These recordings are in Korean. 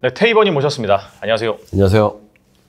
네, 테이버님 모셨습니다. 안녕하세요. 안녕하세요.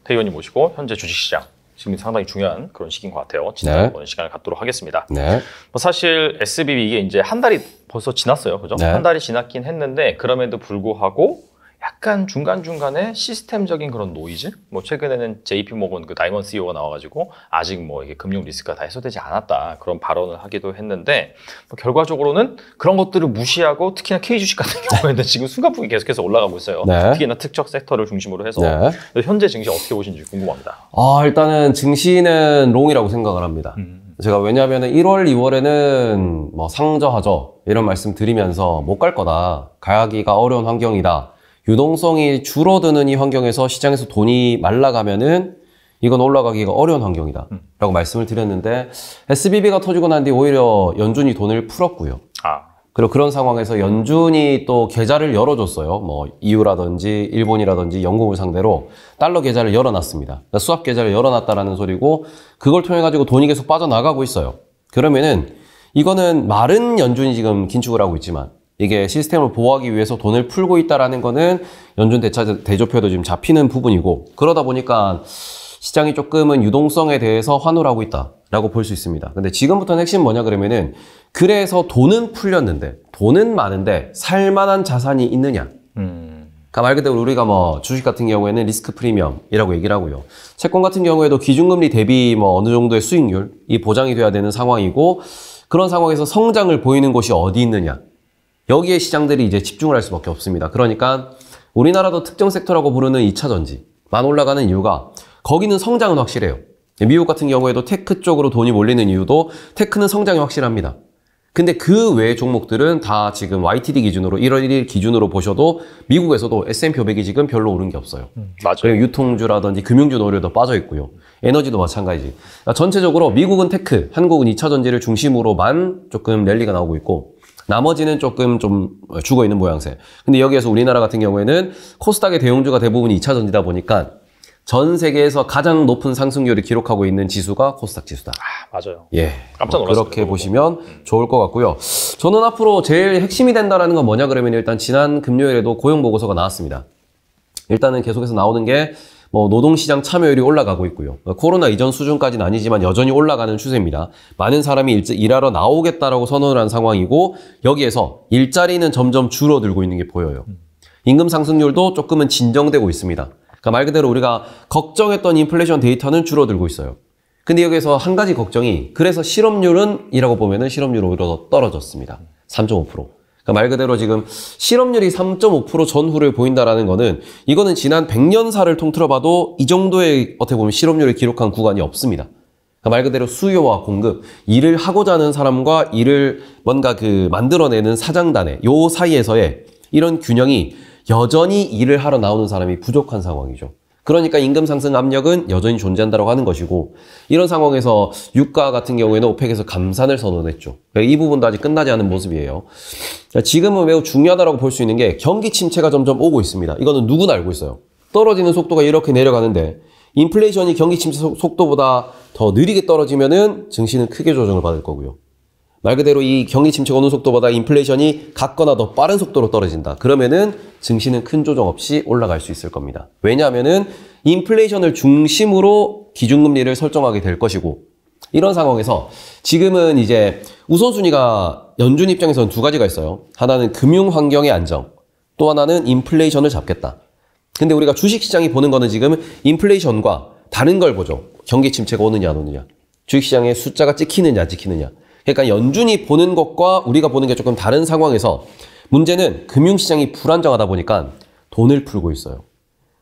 테이버님 모시고 현재 주식시장 지금 상당히 중요한 그런 시기인 것 같아요. 지난 네. 시간을 갖도록 하겠습니다. 네. 뭐 사실 SBB 이게 이제 한 달이 벌써 지났어요, 그죠? 네. 한 달이 지났긴 했는데 그럼에도 불구하고 약간 중간중간에 시스템적인 그런 노이즈? 뭐 최근에는 JP 모건 그 다이먼 CEO가 나와가지고 아직 뭐 이게 금융 리스크가 다 해소되지 않았다 그런 발언을 하기도 했는데 뭐 결과적으로는 그런 것들을 무시하고 특히나 K 주식 같은 경우에는 지금 순간폭이 계속해서 올라가고 있어요. 네. 특히나 특정 섹터를 중심으로 해서 네. 현재 증시 어떻게 보시는지 궁금합니다. 아 일단은 증시는 롱이라고 생각을 합니다. 음. 제가 왜냐하면 1월, 2월에는 뭐 상저하죠 이런 말씀 드리면서 못 갈 거다 가야기가 어려운 환경이다 유동성이 줄어드는 이 환경에서 시장에서 돈이 말라가면은 이건 올라가기가 어려운 환경이다. 음. 라고 말씀을 드렸는데, SBB가 터지고 난 뒤 오히려 연준이 돈을 풀었고요. 아. 그리고 그런 상황에서 연준이 또 계좌를 열어줬어요. 뭐, 이유라든지 일본이라든지 영국을 상대로 달러 계좌를 열어놨습니다. 그러니까 수합 계좌를 열어놨다라는 소리고, 그걸 통해가지고 돈이 계속 빠져나가고 있어요. 그러면은, 이거는 마른 연준이 지금 긴축을 하고 있지만, 이게 시스템을 보호하기 위해서 돈을 풀고 있다라는 거는 연준 대차 대조표도 지금 잡히는 부분이고 그러다 보니까 시장이 조금은 유동성에 대해서 환호를 하고 있다라고 볼 수 있습니다. 근데 지금부터는 핵심 뭐냐 그러면은 그래서 돈은 풀렸는데 돈은 많은데 살만한 자산이 있느냐. 음. 그러니까 말 그대로 우리가 뭐 주식 같은 경우에는 리스크 프리미엄이라고 얘기를 하고요. 채권 같은 경우에도 기준금리 대비 뭐 어느 정도의 수익률이 보장이 돼야 되는 상황이고 그런 상황에서 성장을 보이는 곳이 어디 있느냐. 여기에 시장들이 이제 집중을 할 수밖에 없습니다. 그러니까 우리나라도 특정 섹터라고 부르는 2차 전지만 올라가는 이유가 거기는 성장은 확실해요. 미국 같은 경우에도 테크 쪽으로 돈이 몰리는 이유도 테크는 성장이 확실합니다. 근데 그 외의 종목들은 다 지금 YTD 기준으로 1월 1일 기준으로 보셔도 미국에서도 S&P 500이 지금 별로 오른 게 없어요. 음, 맞아요. 그리고 유통주라든지 금융주 노려도 빠져 있고요. 에너지도 마찬가지. 그러니까 전체적으로 미국은 테크, 한국은 2차 전지를 중심으로만 조금 랠리가 나오고 있고 나머지는 조금 좀 죽어 있는 모양새. 근데 여기에서 우리나라 같은 경우에는 코스닥의 대용주가 대부분 2차 전지다 보니까 전 세계에서 가장 높은 상승률을 기록하고 있는 지수가 코스닥 지수다. 아, 맞아요. 예. 깜짝 놀랐어요. 그렇게 보시면 음. 좋을 것 같고요. 저는 앞으로 제일 핵심이 된다라는 건 뭐냐 그러면 일단 지난 금요일에도 고용 보고서가 나왔습니다. 일단은 계속해서 나오는 게뭐 노동시장 참여율이 올라가고 있고요. 코로나 이전 수준까지는 아니지만 여전히 올라가는 추세입니다. 많은 사람이 일, 일하러 나오겠다라고 선언을 한 상황이고 여기에서 일자리는 점점 줄어들고 있는 게 보여요. 임금 상승률도 조금은 진정되고 있습니다. 그러니까 말 그대로 우리가 걱정했던 인플레이션 데이터는 줄어들고 있어요. 근데 여기서 에한 가지 걱정이 그래서 실업률은 이라고 보면은 실업률 오히려 더 떨어졌습니다. 3.5%. 그러니까 말 그대로 지금 실업률이 3.5% 전후를 보인다라는 거는 이거는 지난 100년사를 통틀어 봐도 이 정도의 어떻게 보면 실업률을 기록한 구간이 없습니다. 그러니까 말 그대로 수요와 공급, 일을 하고자 하는 사람과 일을 뭔가 그 만들어내는 사장단의 요 사이에서의 이런 균형이 여전히 일을 하러 나오는 사람이 부족한 상황이죠. 그러니까 임금 상승 압력은 여전히 존재한다고 하는 것이고 이런 상황에서 유가 같은 경우에는 오펙에서 감산을 선언했죠. 그러니까 이 부분도 아직 끝나지 않은 모습이에요. 그러니까 지금은 매우 중요하다고 볼 수 있는 게 경기 침체가 점점 오고 있습니다. 이거는 누구나 알고 있어요. 떨어지는 속도가 이렇게 내려가는데 인플레이션이 경기 침체 속도보다 더 느리게 떨어지면은 증시는 크게 조정을 받을 거고요. 말 그대로 이 경기 침체 오는 속도보다 인플레이션이 같거나 더 빠른 속도로 떨어진다. 그러면은 증시는 큰 조정 없이 올라갈 수 있을 겁니다. 왜냐하면은 인플레이션을 중심으로 기준금리를 설정하게 될 것이고 이런 상황에서 지금은 이제 우선순위가 연준 입장에서는 두 가지가 있어요. 하나는 금융 환경의 안정, 또 하나는 인플레이션을 잡겠다. 근데 우리가 주식시장이 보는 거는 지금 인플레이션과 다른 걸 보죠. 경기 침체가 오느냐 안 오느냐. 주식시장의 숫자가 찍히느냐 안 찍히느냐. 그러니까 연준이 보는 것과 우리가 보는 게 조금 다른 상황에서 문제는 금융시장이 불안정하다 보니까 돈을 풀고 있어요.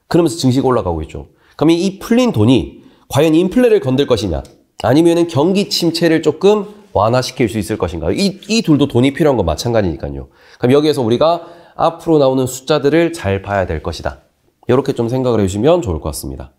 그러면서 증시가 올라가고 있죠. 그러면이 풀린 돈이 과연 인플레를 건들 것이냐 아니면 경기 침체를 조금 완화시킬 수 있을 것인가 이, 이 둘도 돈이 필요한 건 마찬가지니까요. 그럼 여기에서 우리가 앞으로 나오는 숫자들을 잘 봐야 될 것이다. 이렇게 좀 생각을 해주시면 좋을 것 같습니다.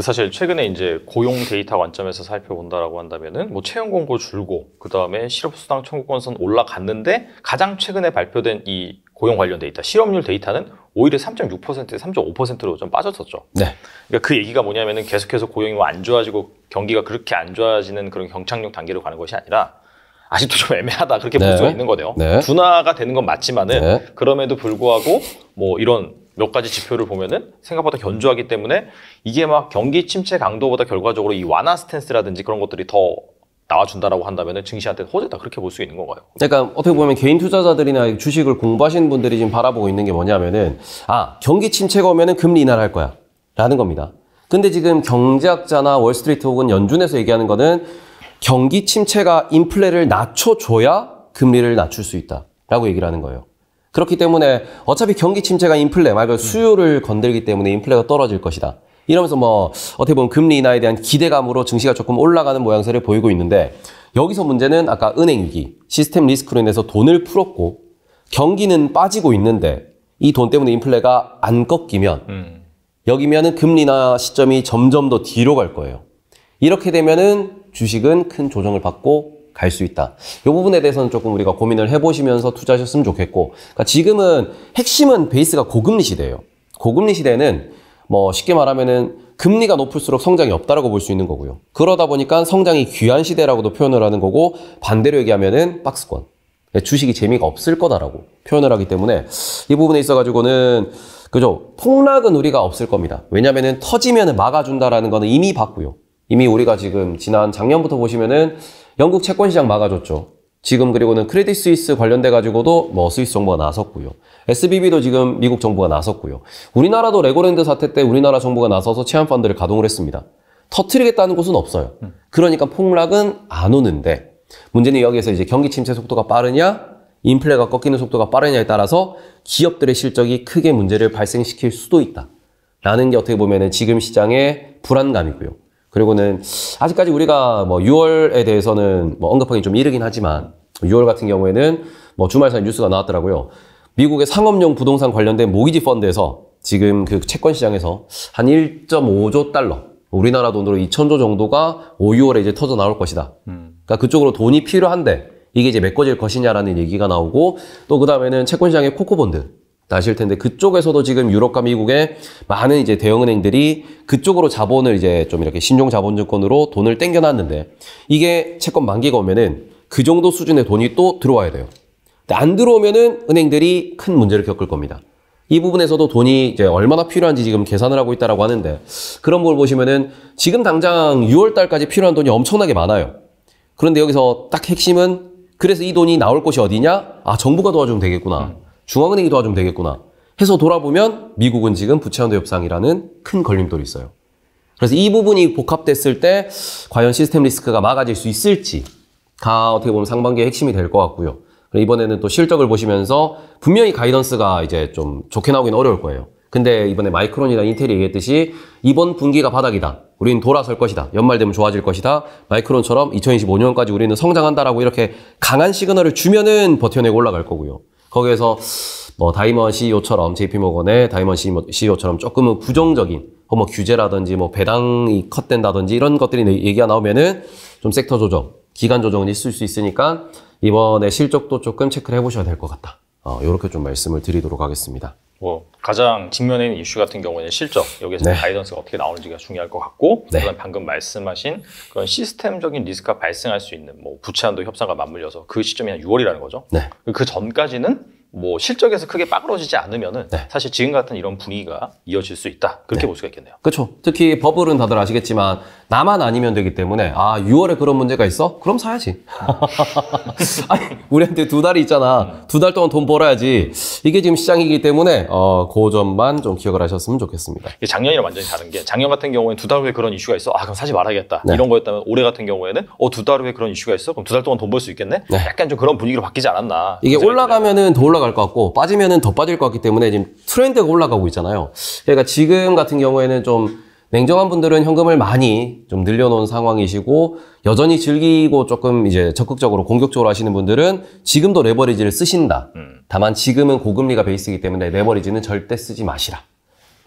사실 최근에 이제 고용 데이터 관점에서 살펴본다라고 한다면은 뭐 채용 공고 줄고 그 다음에 실업수당 청구 건선 올라갔는데 가장 최근에 발표된 이 고용 관련 데이터 실업률 데이터는 오히려 3.6%에서 3.5%로 좀 빠졌었죠. 네. 그러니까 그 얘기가 뭐냐면은 계속해서 고용이 뭐안 좋아지고 경기가 그렇게 안 좋아지는 그런 경착륙 단계로 가는 것이 아니라 아직도 좀 애매하다 그렇게 네. 볼 수가 있는 거네요. 네. 둔화가 되는 건 맞지만은 네. 그럼에도 불구하고 뭐 이런 몇 가지 지표를 보면은 생각보다 견조하기 때문에 이게 막 경기 침체 강도보다 결과적으로 이 완화 스탠스라든지 그런 것들이 더 나와준다라고 한다면 증시한테 호재다 그렇게 볼 수 있는 건가요? 그러니까 어떻게 보면 개인 투자자들이나 주식을 공부하시는 분들이 지금 바라보고 있는 게 뭐냐면은 아 경기 침체가 오면은 금리 인하를 할 거야 라는 겁니다. 근데 지금 경제학자나 월스트리트 혹은 연준에서 얘기하는 거는 경기 침체가 인플레를 낮춰줘야 금리를 낮출 수 있다 라고 얘기를 하는 거예요. 그렇기 때문에 어차피 경기 침체가 인플레, 말 그대로 음. 수요를 건들기 때문에 인플레가 떨어질 것이다. 이러면서 뭐 어떻게 보면 금리 인하에 대한 기대감으로 증시가 조금 올라가는 모양새를 보이고 있는데 여기서 문제는 아까 은행 위기, 시스템 리스크로 인해서 돈을 풀었고 경기는 빠지고 있는데 이 돈 때문에 인플레가 안 꺾이면 음. 여기면은 금리나 시점이 점점 더 뒤로 갈 거예요. 이렇게 되면은 주식은 큰 조정을 받고 갈수 있다. 이 부분에 대해서는 조금 우리가 고민을 해보시면서 투자하셨으면 좋겠고, 그러니까 지금은 핵심은 베이스가 고금리 시대예요. 고금리 시대는 뭐 쉽게 말하면은 금리가 높을수록 성장이 없다라고 볼 수 있는 거고요. 그러다 보니까 성장이 귀한 시대라고도 표현을 하는 거고 반대로 얘기하면은 박스권. 네, 주식이 재미가 없을 거다라고 표현을 하기 때문에 이 부분에 있어 가지고는 그죠? 폭락은 우리가 없을 겁니다. 왜냐면은 터지면은 막아준다라는 거는 이미 봤고요. 이미 우리가 지금 지난 작년부터 보시면은 영국 채권 시장 막아줬죠. 지금 그리고는 크레딧 스위스 관련돼 가지고도 뭐 스위스 정부가 나섰고요. SBB도 지금 미국 정부가 나섰고요. 우리나라도 레고랜드 사태 때 우리나라 정부가 나서서 채안 펀드를 가동을 했습니다. 터트리겠다는 곳은 없어요. 음. 그러니까 폭락은 안 오는데 문제는 여기에서 이제 경기 침체 속도가 빠르냐 인플레가 꺾이는 속도가 빠르냐에 따라서 기업들의 실적이 크게 문제를 발생시킬 수도 있다. 라는 게 어떻게 보면 지금 시장의 불안감이고요. 그리고는 아직까지 우리가 뭐 6월에 대해서는 뭐 언급하기 좀 이르긴 하지만 6월 같은 경우에는 뭐 주말 사이 뉴스가 나왔더라고요. 미국의 상업용 부동산 관련된 모기지 펀드에서 지금 그 채권 시장에서 한 1.5조 달러, 우리나라 돈으로 2천조 정도가 5, 6월에 이제 터져 나올 것이다. 음. 그러니까 그쪽으로 돈이 필요한데 이게 이제 메꿔질 것이냐라는 얘기가 나오고 또 그 다음에는 채권 시장의 코코본드 아실 텐데 그쪽에서도 지금 유럽과 미국의 많은 이제 대형은행들이 그쪽으로 자본을 이제 좀 이렇게 신종 자본증권으로 돈을 땡겨놨는데 이게 채권 만기가 오면은 그 정도 수준의 돈이 또 들어와야 돼요. 안 들어오면은 은행들이 큰 문제를 겪을 겁니다. 이 부분에서도 돈이 이제 얼마나 필요한지 지금 계산을 하고 있다라고 하는데 그런 걸 보시면은 지금 당장 6월 달까지 필요한 돈이 엄청나게 많아요. 그런데 여기서 딱 핵심은 그래서 이 돈이 나올 곳이 어디냐? 아 정부가 도와주면 되겠구나. 중앙은행이 도와주면 되겠구나 해서 돌아보면 미국은 지금 부채연도 협상이라는 큰 걸림돌이 있어요. 그래서 이 부분이 복합됐을 때 과연 시스템 리스크가 막아질 수 있을지가 어떻게 보면 상반기의 핵심이 될 것 같고요. 이번에는 또 실적을 보시면서 분명히 가이던스가 이제 좀 좋게 나오긴 어려울 거예요. 근데 이번에 마이크론이나 인텔이 얘기했듯이 이번 분기가 바닥이다. 우리는 돌아설 것이다. 연말 되면 좋아질 것이다. 마이크론처럼 2025년까지 우리는 성장한다라고 이렇게 강한 시그널을 주면은 버텨내고 올라갈 거고요. 거기에서 뭐 다이먼 CEO처럼 JP모건의 다이먼 CEO처럼 e 조금은 부정적인 뭐 규제라든지 뭐 배당이 컷된다든지 이런 것들이 얘기가 나오면은 좀 섹터 조정, 기간 조정은 있을 수 있으니까 이번에 실적도 조금 체크를 해보셔야 될 것 같다. 어, 이렇게 좀 말씀을 드리도록 하겠습니다. 뭐 가장 직면에 있는 이슈 같은 경우에는 실적 여기서 네. 가이던스가 어떻게 나오는지가 중요할 것 같고 네. 그다음 방금 말씀하신 그런 시스템적인 리스크가 발생할 수 있는 뭐 부채한도 협상과 맞물려서 그 시점이 한 6월이라는 거죠. 네. 그, 그 전까지는 뭐 실적에서 크게 빠그러지지 않으면은 네. 사실 지금 같은 이런 분위기가 이어질 수 있다 그렇게 네. 볼 수가 있겠네요. 그렇죠. 특히 버블은 다들 아시겠지만 나만 아니면 되기 때문에 아 6월에 그런 문제가 있어? 그럼 사야지. 음. 아니 우리한테 두 달이 있잖아. 두 달 동안 돈 벌어야지. 이게 지금 시장이기 때문에 어, 고 그 점만 좀 기억을 하셨으면 좋겠습니다. 작년이랑 완전히 다른 게 작년 같은 경우에는 두 달 후에 그런 이슈가 있어. 아 그럼 사지 말아야겠다. 네. 이런 거였다면 올해 같은 경우에는 어 두 달 후에 그런 이슈가 있어. 그럼 두 달 동안 돈 벌 수 있겠네. 네. 약간 좀 그런 분위기로 바뀌지 않았나. 이게 올라가면은 더 올라갈 것 같고 빠지면은 더 빠질 것 같기 때문에 지금 트렌드가 올라가고 있잖아요. 그러니까 지금 같은 경우에는 좀 냉정한 분들은 현금을 많이 좀 늘려놓은 상황이시고 여전히 즐기고 조금 이제 적극적으로 공격적으로 하시는 분들은 지금도 레버리지를 쓰신다. 음. 다만 지금은 고금리가 베이스이기 때문에 레버리지는 절대 쓰지 마시라.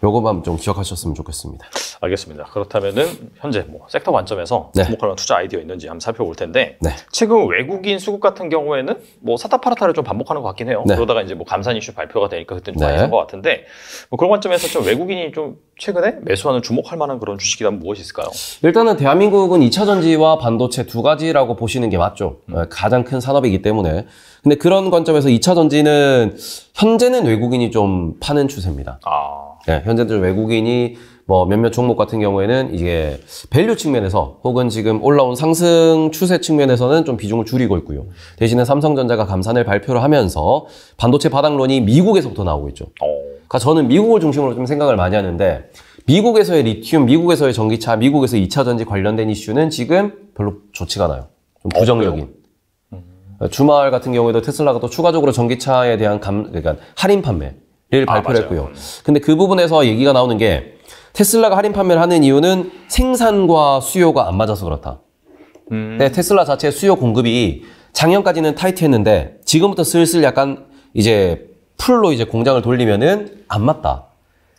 요거만 좀 기억하셨으면 좋겠습니다. 알겠습니다. 그렇다면은 현재 뭐 섹터 관점에서 네. 주목할 만한 투자 아이디어 있는지 한번 살펴볼 텐데 네. 최근 외국인 수급 같은 경우에는 뭐 사타 파르타를좀 반복하는 것 같긴 해요. 네. 그러다가 이제 뭐 감산 이슈 발표가 되니까 그때 좀 많이 네. 것 같은데 뭐 그런 관점에서 좀 외국인이 좀 최근에 매수하는 주목할 만한 그런 주식이란 무엇이 있을까요? 일단은 대한민국은 2차 전지와 반도체 두 가지라고 보시는 게 맞죠. 음. 네, 가장 큰 산업이기 때문에 근데 그런 관점에서 2차 전지는 현재는 외국인이 좀 파는 추세입니다. 아. 네, 현재들 외국인이 뭐 몇몇 종목 같은 경우에는 이게 밸류 측면에서 혹은 지금 올라온 상승 추세 측면에서는 좀 비중을 줄이고 있고요. 대신에 삼성전자가 감산을 발표를 하면서 반도체 바닥론이 미국에서부터 나오고 있죠. 어. 그러니까 저는 미국을 중심으로 좀 생각을 많이 하는데 미국에서의 리튬, 미국에서의 전기차, 미국에서 2차 전지 관련된 이슈는 지금 별로 좋지가 않아요. 좀 어, 부정적인. 어, 주말 같은 경우에도 테슬라가 또 추가적으로 전기차에 대한 감, 그러니까 할인 판매 를 발표를 아, 했고요. 음. 근데 그 부분에서 얘기가 나오는 게 테슬라가 할인 판매를 하는 이유는 생산과 수요가 안 맞아서 그렇다. 음. 근 네, 테슬라 자체 수요 공급이 작년까지는 타이트했는데 지금부터 슬슬 약간 이제 풀로 이제 공장을 돌리면은 안 맞다.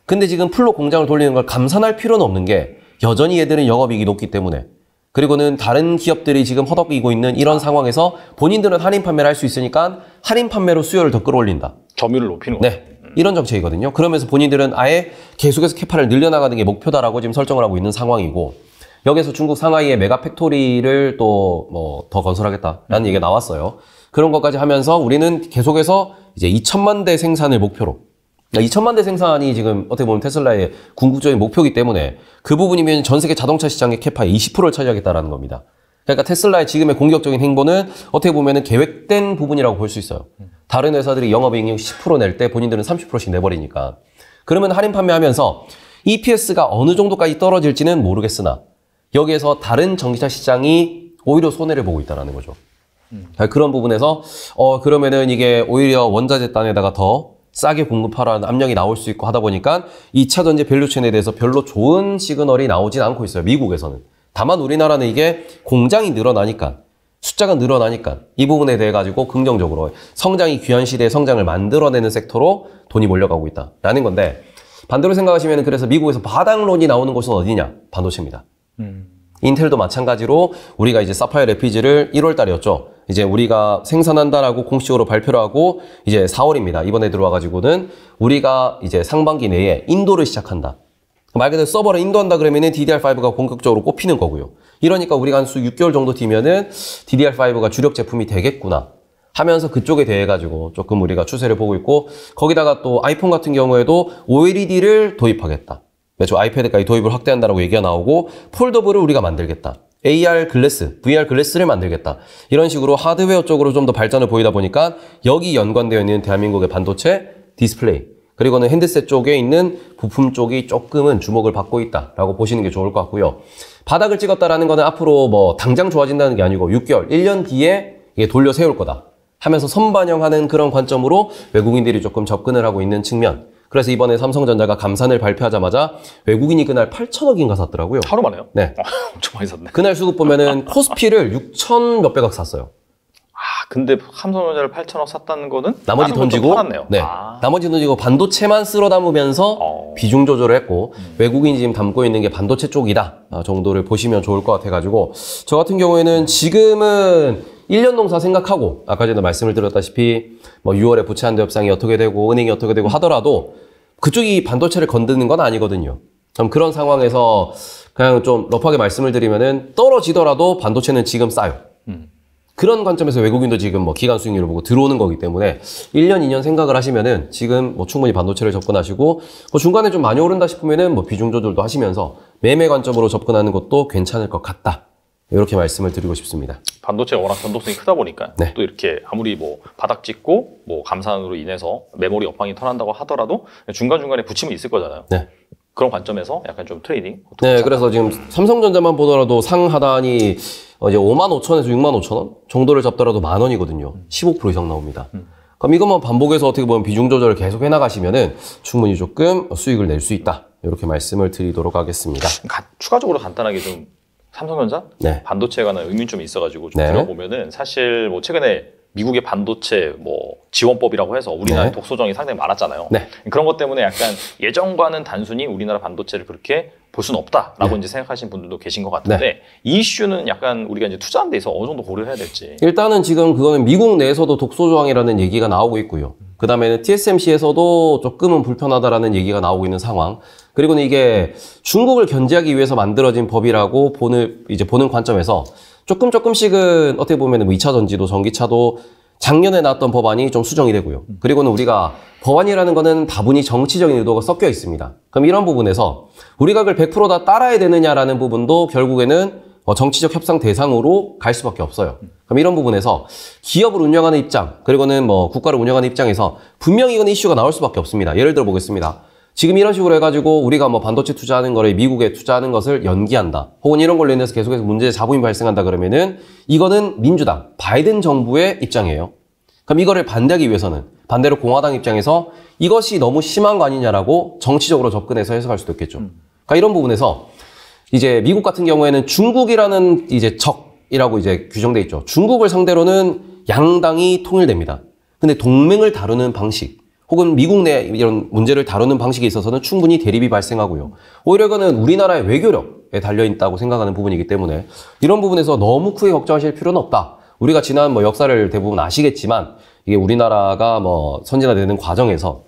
근데 지금 풀로 공장을 돌리는 걸 감산할 필요는 없는 게 여전히 얘들은 영업이익이 높기 때문에 그리고는 다른 기업들이 지금 허덕이고 있는 이런 아. 상황에서 본인들은 할인 판매를 할 수 있으니까 할인 판매로 수요를 더 끌어올린다. 점유를 높이는 거 네. 이런 정책이거든요. 그러면서 본인들은 아예 계속해서 캐파를 늘려나가는 게 목표다라고 지금 설정을 하고 있는 상황이고 여기서 중국 상하이의 메가팩토리를 또 뭐 더 건설하겠다라는 음. 얘기가 나왔어요. 그런 것까지 하면서 우리는 계속해서 이제 2천만 대 생산을 목표로 그 그러니까 2천만 대 생산이 지금 어떻게 보면 테슬라의 궁극적인 목표이기 때문에 그 부분이면 전 세계 자동차 시장의 캐파의 20%를 차지하겠다라는 겁니다. 그러니까 테슬라의 지금의 공격적인 행보는 어떻게 보면 계획된 부분이라고 볼 수 있어요. 다른 회사들이 영업이익률 10%낼 때 본인들은 30%씩 내버리니까. 그러면 할인 판매하면서 EPS가 어느 정도까지 떨어질지는 모르겠으나 여기에서 다른 전기차 시장이 오히려 손해를 보고 있다는 거죠. 음. 아, 그런 부분에서 어 그러면은 이게 오히려 원자재 단에다가 더 싸게 공급하라는 압력이 나올 수 있고 하다 보니까 2차 전지 밸류체인에 대해서 별로 좋은 시그널이 나오진 않고 있어요. 미국에서는. 다만 우리나라는 이게 공장이 늘어나니까 숫자가 늘어나니까 이 부분에 대해 가지고 긍정적으로 성장이 귀한 시대의 성장을 만들어내는 섹터로 돈이 몰려가고 있다라는 건데 반대로 생각하시면 그래서 미국에서 바닥론이 나오는 곳은 어디냐 반도체입니다. 음. 인텔도 마찬가지로 우리가 이제 사파이어 레피지를 1월 달이었죠. 이제 우리가 생산한다라고 공식으로 발표를 하고 이제 4월입니다. 이번에 들어와가지고는 우리가 이제 상반기 내에 인도를 시작한다. 말 그대로 서버를 인도한다 그러면은 DDR5가 본격적으로 꼽히는 거고요. 이러니까 우리가 한 수 6개월 정도 뒤면은 DDR5가 주력 제품이 되겠구나. 하면서 그쪽에 대해 가지고 조금 우리가 추세를 보고 있고 거기다가 또 아이폰 같은 경우에도 OLED를 도입하겠다. 매주 아이패드까지 도입을 확대한다라고 얘기가 나오고 폴더블을 우리가 만들겠다. AR 글래스, VR 글래스를 만들겠다. 이런 식으로 하드웨어 쪽으로 좀 더 발전을 보이다 보니까 여기 연관되어 있는 대한민국의 반도체 디스플레이 그리고는 핸드셋 쪽에 있는 부품 쪽이 조금은 주목을 받고 있다라고 보시는 게 좋을 것 같고요. 바닥을 찍었다라는 거는 앞으로 뭐 당장 좋아진다는 게 아니고 6개월, 1년 뒤에 이게 돌려 세울 거다 하면서 선반영하는 그런 관점으로 외국인들이 조금 접근을 하고 있는 측면. 그래서 이번에 삼성전자가 감산을 발표하자마자 외국인이 그날 8천억인가 샀더라고요. 하루 만에요? 네. 아, 엄청 많이 샀네. 그날 수급 보면은 코스피를 6천 몇 백억 샀어요. 근데 삼성전자를 8천억 샀다는 거는 나머지 던지고 네 아. 나머지 던지고 반도체만 쓸어 담으면서 어. 비중 조절을 했고 음. 외국인이 지금 담고 있는 게 반도체 쪽이다 어, 정도를 보시면 좋을 것 같아 가지고 저 같은 경우에는 지금은 1년 농사 생각하고 아까 전에 말씀을 드렸다시피 뭐 6월에 부채 한대 협상이 어떻게 되고 은행이 어떻게 되고 하더라도 그쪽이 반도체를 건드는 건 아니거든요. 그럼 그런 상황에서 그냥 좀 러프하게 말씀을 드리면은 떨어지더라도 반도체는 지금 싸요. 그런 관점에서 외국인도 지금 뭐 기간 수익률을 보고 들어오는 거기 때문에 1년, 2년 생각을 하시면은 지금 뭐 충분히 반도체를 접근하시고 뭐 중간에 좀 많이 오른다 싶으면은 뭐 비중 조절도 하시면서 매매 관점으로 접근하는 것도 괜찮을 것 같다. 이렇게 말씀을 드리고 싶습니다. 반도체가 워낙 변동성이 크다 보니까 네. 또 이렇게 아무리 뭐 바닥 찍고 뭐 감산으로 인해서 메모리 업황이 터난다고 하더라도 중간중간에 붙임은 있을 거잖아요. 네. 그런 관점에서 약간 좀 트레이딩. 네, 그래서 지금 삼성전자만 보더라도 상하단이 어, 이제 5만 5천에서 6만 5천 원 정도를 잡더라도 만 원이거든요. 15% 음. 이상 나옵니다. 음. 그럼 이것만 반복해서 어떻게 보면 비중 조절을 계속 해나가시면은 충분히 조금 수익을 낼 수 있다. 이렇게 말씀을 드리도록 하겠습니다. 가, 추가적으로 간단하게 좀 삼성전자 네. 반도체에 관한 의문점이 있어가지고 좀 네. 들어보면은 사실 뭐 최근에 미국의 반도체 뭐 지원법이라고 해서 우리나라의 네. 독소정이 상당히 많았잖아요. 네. 그런 것 때문에 약간 예전과는 단순히 우리나라 반도체를 그렇게 볼 수는 없다라고 네. 이제 생각하시는 분들도 계신 것 같은데 네. 이 이슈는 약간 우리가 이제 투자한 데있 어느 정도 고려해야 될지. 일단은 지금 그거는 미국 내에서도 독소조항이라는 얘기가 나오고 있고요. 그 다음에는 TSMC에서도 조금은 불편하다라는 얘기가 나오고 있는 상황. 그리고는 이게 중국을 견제하기 위해서 만들어진 법이라고 보는 이제 보는 관점에서 조금 조금씩은 어떻게 보면 뭐 2차 전지도 전기차도 작년에 나왔던 법안이 좀 수정이 되고요. 그리고는 우리가 법안이라는 거는 다분히 정치적인 의도가 섞여 있습니다. 그럼 이런 부분에서 우리가 그걸 100%다 따라야 되느냐라는 부분도 결국에는 뭐 정치적 협상 대상으로 갈 수밖에 없어요. 그럼 이런 부분에서 기업을 운영하는 입장, 그리고는 뭐 국가를 운영하는 입장에서 분명히 이건 이슈가 나올 수밖에 없습니다. 예를 들어 보겠습니다. 지금 이런 식으로 해가지고 우리가 뭐 반도체 투자하는 거를 미국에 투자하는 것을 연기한다. 혹은 이런 걸로 인해서 계속해서 문제 의 자본이 발생한다 그러면은 이거는 민주당, 바이든 정부의 입장이에요. 그럼 이거를 반대하기 위해서는 반대로 공화당 입장에서 이것이 너무 심한 거 아니냐라고 정치적으로 접근해서 해석할 수도 있겠죠. 음. 그러니까 이런 부분에서 이제 미국 같은 경우에는 중국이라는 이제 적이라고 이제 규정돼 있죠. 중국을 상대로는 양당이 통일됩니다. 근데 동맹을 다루는 방식 혹은 미국 내 이런 문제를 다루는 방식에 있어서는 충분히 대립이 발생하고요. 오히려 이거는 우리나라의 외교력에 달려있다고 생각하는 부분이기 때문에 이런 부분에서 너무 크게 걱정하실 필요는 없다. 우리가 지난 뭐 역사를 대부분 아시겠지만 이게 우리나라가 뭐 선진화되는 과정에서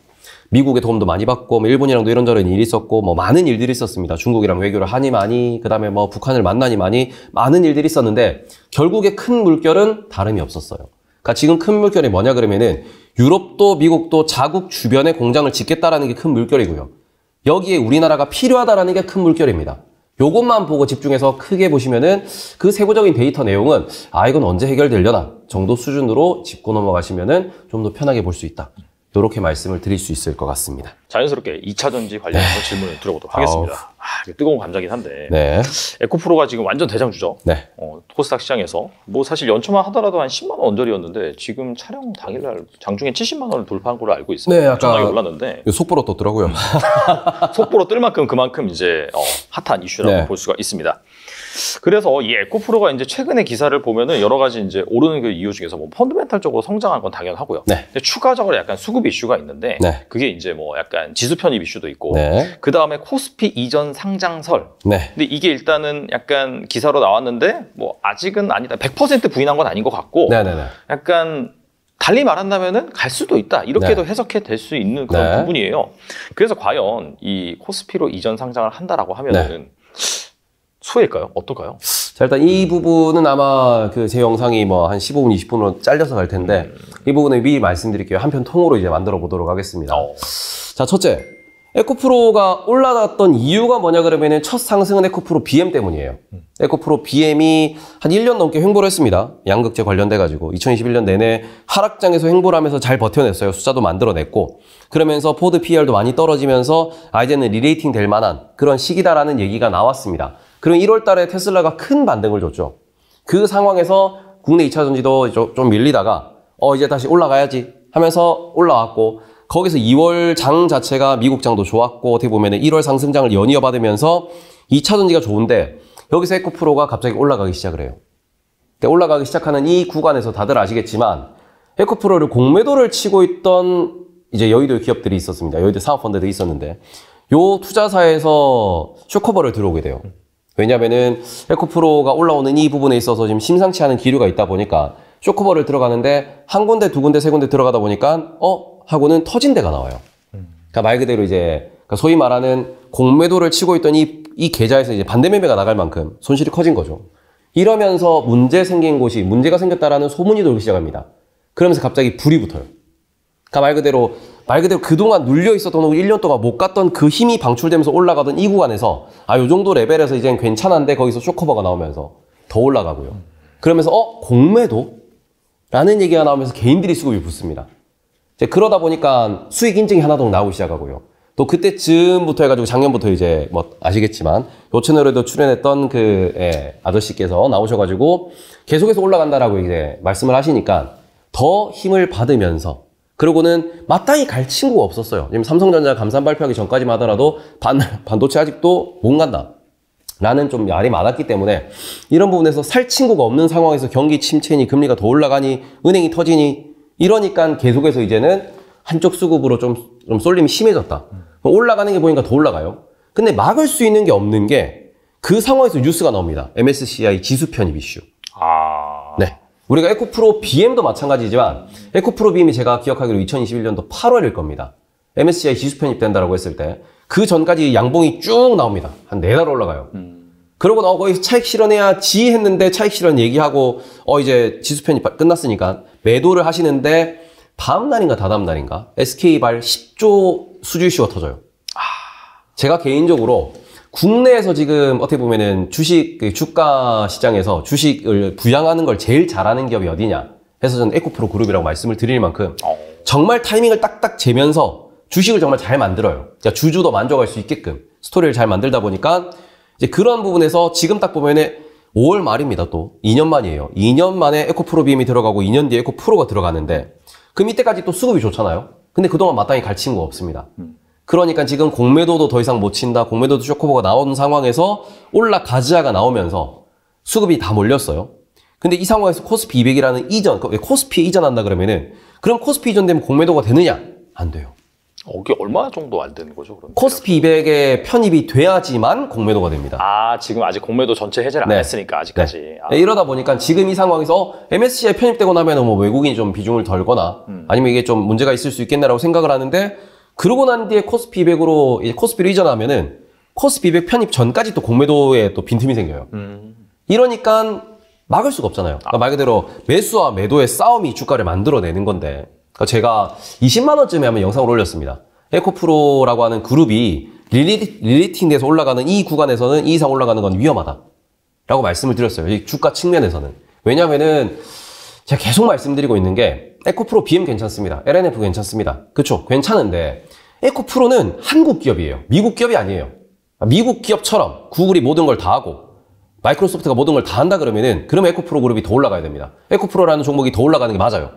미국의 도움도 많이 받고 뭐 일본이랑도 이런저런 일이 있었고 뭐 많은 일들이 있었습니다. 중국이랑 외교를 하니 많이 그다음에 뭐 북한을 만나니 많이 많은 일들이 있었는데 결국에 큰 물결은 다름이 없었어요. 그러니까 지금 큰 물결이 뭐냐 그러면은 유럽도 미국도 자국 주변에 공장을 짓겠다라는 게 큰 물결이고요. 여기에 우리나라가 필요하다라는 게 큰 물결입니다. 요것만 보고 집중해서 크게 보시면은 그 세부적인 데이터 내용은 아 이건 언제 해결되려나 정도 수준으로 짚고 넘어가시면은 좀 더 편하게 볼 수 있다. 이렇게 말씀을 드릴 수 있을 것 같습니다. 자연스럽게 2차 전지 관련해서 네. 질문을 들어보도록 하겠습니다. 아우. 아, 뜨거운 감자긴 한데 네. 에코프로가 지금 완전 대장주죠. 네. 어, 코스닥 시장에서 뭐 사실 연초만 하더라도 한 10만 원 언저리였는데 지금 촬영 당일날 장중에 70만 원을 돌파한 걸로 알고 있습니다. 네, 아까 올랐는데 그 속보로 떴더라고요. 속보로 뜰 만큼 그만큼 이제 어, 핫한 이슈라고 네. 볼 수가 있습니다. 그래서 이 예, 에코프로가 이제 최근에 기사를 보면은 여러 가지 이제 오르는 그 이유 중에서 뭐 펀드멘탈적으로 성장한 건 당연하고요. 네. 근데 추가적으로 약간 수급 이슈가 있는데 네. 그게 이제 뭐 약간 지수 편입 이슈도 있고 네. 그 다음에 코스피 이전 상장설. 네. 근데 이게 일단은 약간 기사로 나왔는데 뭐 아직은 아니다. 100% 부인한 건 아닌 것 같고 네, 네, 약간 달리 말한다면은 갈 수도 있다 이렇게도 네. 해석해 될 수 있는 그런 네. 부분이에요. 그래서 과연 이 코스피로 이전 상장을 한다라고 하면은 네. 수혜일까요? 어떨까요? 자, 일단 이 부분은 아마 그 제 영상이 뭐 한 15분, 20분으로 잘려서 갈 텐데 음. 이부분을 미리 말씀드릴게요. 한 편 통으로 이제 만들어 보도록 하겠습니다. 어. 자, 첫째. 에코프로가 올라갔던 이유가 뭐냐 그러면은 첫 상승은 에코프로 BM 때문이에요. 음. 에코프로 BM이 한 1년 넘게 횡보를 했습니다. 양극재 관련돼 가지고 2021년 내내 하락장에서 횡보를 하면서 잘 버텨냈어요. 숫자도 만들어냈고 그러면서 포드 PR도 많이 떨어지면서 아 이제는 리레이팅 될 만한 그런 시기다라는 얘기가 나왔습니다. 그럼 1월 달에 테슬라가 큰 반등을 줬죠. 그 상황에서 국내 2차 전지도 좀, 밀리다가 어 이제 다시 올라가야지 하면서 올라왔고 거기서 2월 장 자체가 미국 장도 좋았고 어떻게 보면 1월 상승장을 연이어 받으면서 2차 전지가 좋은데 여기서 에코프로가 갑자기 올라가기 시작을 해요. 올라가기 시작하는 이 구간에서 다들 아시겠지만 에코프로를 공매도를 치고 있던 이제 여의도 기업들이 있었습니다. 여의도 사모펀드도 있었는데 요 투자사에서 쇼커버를 들어오게 돼요. 왜냐면은 에코프로가 올라오는 이 부분에 있어서 지금 심상치 않은 기류가 있다 보니까 쇼크버를 들어가는데 한 군데, 두 군데, 세 군데 들어가다 보니까 어? 하고는 터진 데가 나와요. 그러니까 말 그대로 이제 그러니까 소위 말하는 공매도를 치고 있던 이, 이 계좌에서 이제 반대매매가 나갈 만큼 손실이 커진 거죠. 이러면서 문제 생긴 곳이 문제가 생겼다라는 소문이 돌기 시작합니다. 그러면서 갑자기 불이 붙어요. 그러니까 말 그대로 말 그대로 그동안 눌려 있었던 혹은 1년 동안 못 갔던 그 힘이 방출되면서 올라가던 이 구간에서 아, 요 정도 레벨에서 이젠 괜찮은데 거기서 쇼커버가 나오면서 더 올라가고요. 그러면서 어, 공매도? 라는 얘기가 나오면서 개인들이 수급이 붙습니다. 이제 그러다 보니까 수익 인증이 하나도 나오기 시작하고요. 또 그때쯤부터 해가지고 작년부터 이제 뭐 아시겠지만 요 채널에도 출연했던 그 예, 아저씨께서 나오셔가지고 계속해서 올라간다라고 이제 말씀을 하시니까 더 힘을 받으면서 그러고는 마땅히 갈 친구가 없었어요. 지금 삼성전자 감산 발표하기 전까지만 하더라도 반, 반도체 아직도 못 간다. 라는 좀 말이 많았기 때문에 이런 부분에서 살 친구가 없는 상황에서 경기 침체니 금리가 더 올라가니 은행이 터지니 이러니까 계속해서 이제는 한쪽 수급으로 좀, 좀 쏠림이 심해졌다. 올라가는 게 보니까 더 올라가요. 근데 막을 수 있는 게 없는 게 그 상황에서 뉴스가 나옵니다. MSCI 지수 편입 이슈. 우리가 에코프로 BM도 마찬가지지만 에코프로 BM이 제가 기억하기로 2021년도 8월일 겁니다. MSCI 지수 편입된다라 했을 때 그 전까지 양봉이 쭉 나옵니다. 한 네 달 올라가요. 음. 그러고 나서 어, 거 차익 실현해야지 했는데 차익 실현 얘기하고 어 이제 지수 편입 끝났으니까 매도를 하시는데 다음 날인가 다다음 날인가 SK발 10조 수주이슈가 터져요. 아. 제가 개인적으로 국내에서 지금 어떻게 보면은 주식 그 주가 시장에서 주식을 부양하는 걸 제일 잘하는 기업이 어디냐 해서 저는 에코프로 그룹이라고 말씀을 드릴 만큼 어. 정말 타이밍을 딱딱 재면서 주식을 정말 잘 만들어요. 그러니까 주주도 만족할 수 있게끔 스토리를 잘 만들다 보니까 이제 그런 부분에서 지금 딱 보면은 5월 말입니다 또 2년 만이에요. 2년 만에 에코프로 비 m 이 들어가고 2년 뒤에 에코프로가 들어가는데 그럼 이때까지 또 수급이 좋잖아요. 근데 그동안 마땅히 갈 친구가 없습니다. 음. 그러니까 지금 공매도도 더 이상 못 친다. 공매도도 쇼크버가 나온 상황에서 올라가지아가 나오면서 수급이 다 몰렸어요. 근데 이 상황에서 코스피 200이라는 이전, 그 코스피에 이전한다 그러면은 그럼 코스피 이전되면 공매도가 되느냐? 안 돼요. 어, 이게 얼마 정도 안 되는 거죠? 그럼 코스피 200에 편입이 돼야지만 공매도가 됩니다. 아, 지금 아직 공매도 전체 해제를 네. 안 했으니까 아직까지. 네. 아. 네, 이러다 보니까 지금 이 상황에서 MSCI 편입되고 나면 뭐 외국인이 좀 비중을 덜거나 음. 아니면 이게 좀 문제가 있을 수 있겠네라고 생각을 하는데 그러고 난 뒤에 코스피 200으로 이제 코스피로 이전하면은 코스피 200 편입 전까지 또 공매도에 또 빈틈이 생겨요. 음. 이러니까 막을 수가 없잖아요. 그러니까 아. 말 그대로 매수와 매도의 싸움이 주가를 만들어내는 건데 그러니까 제가 20만 원쯤에 한번 영상을 올렸습니다. 에코프로라고 하는 그룹이 릴리, 릴리팅돼서 올라가는 이 구간에서는 이 이상 올라가는 건 위험하다. 라고 말씀을 드렸어요. 이 주가 측면에서는. 왜냐면은 하 제가 계속 말씀드리고 있는 게 에코프로 BM 괜찮습니다. LNF 괜찮습니다. 그쵸? 괜찮은데 에코프로는 한국 기업이에요. 미국 기업이 아니에요. 아, 미국 기업처럼 구글이 모든 걸 다 하고 마이크로소프트가 모든 걸 다 한다 그러면은 그럼 에코프로 그룹이 더 올라가야 됩니다. 에코프로라는 종목이 더 올라가는 게 맞아요.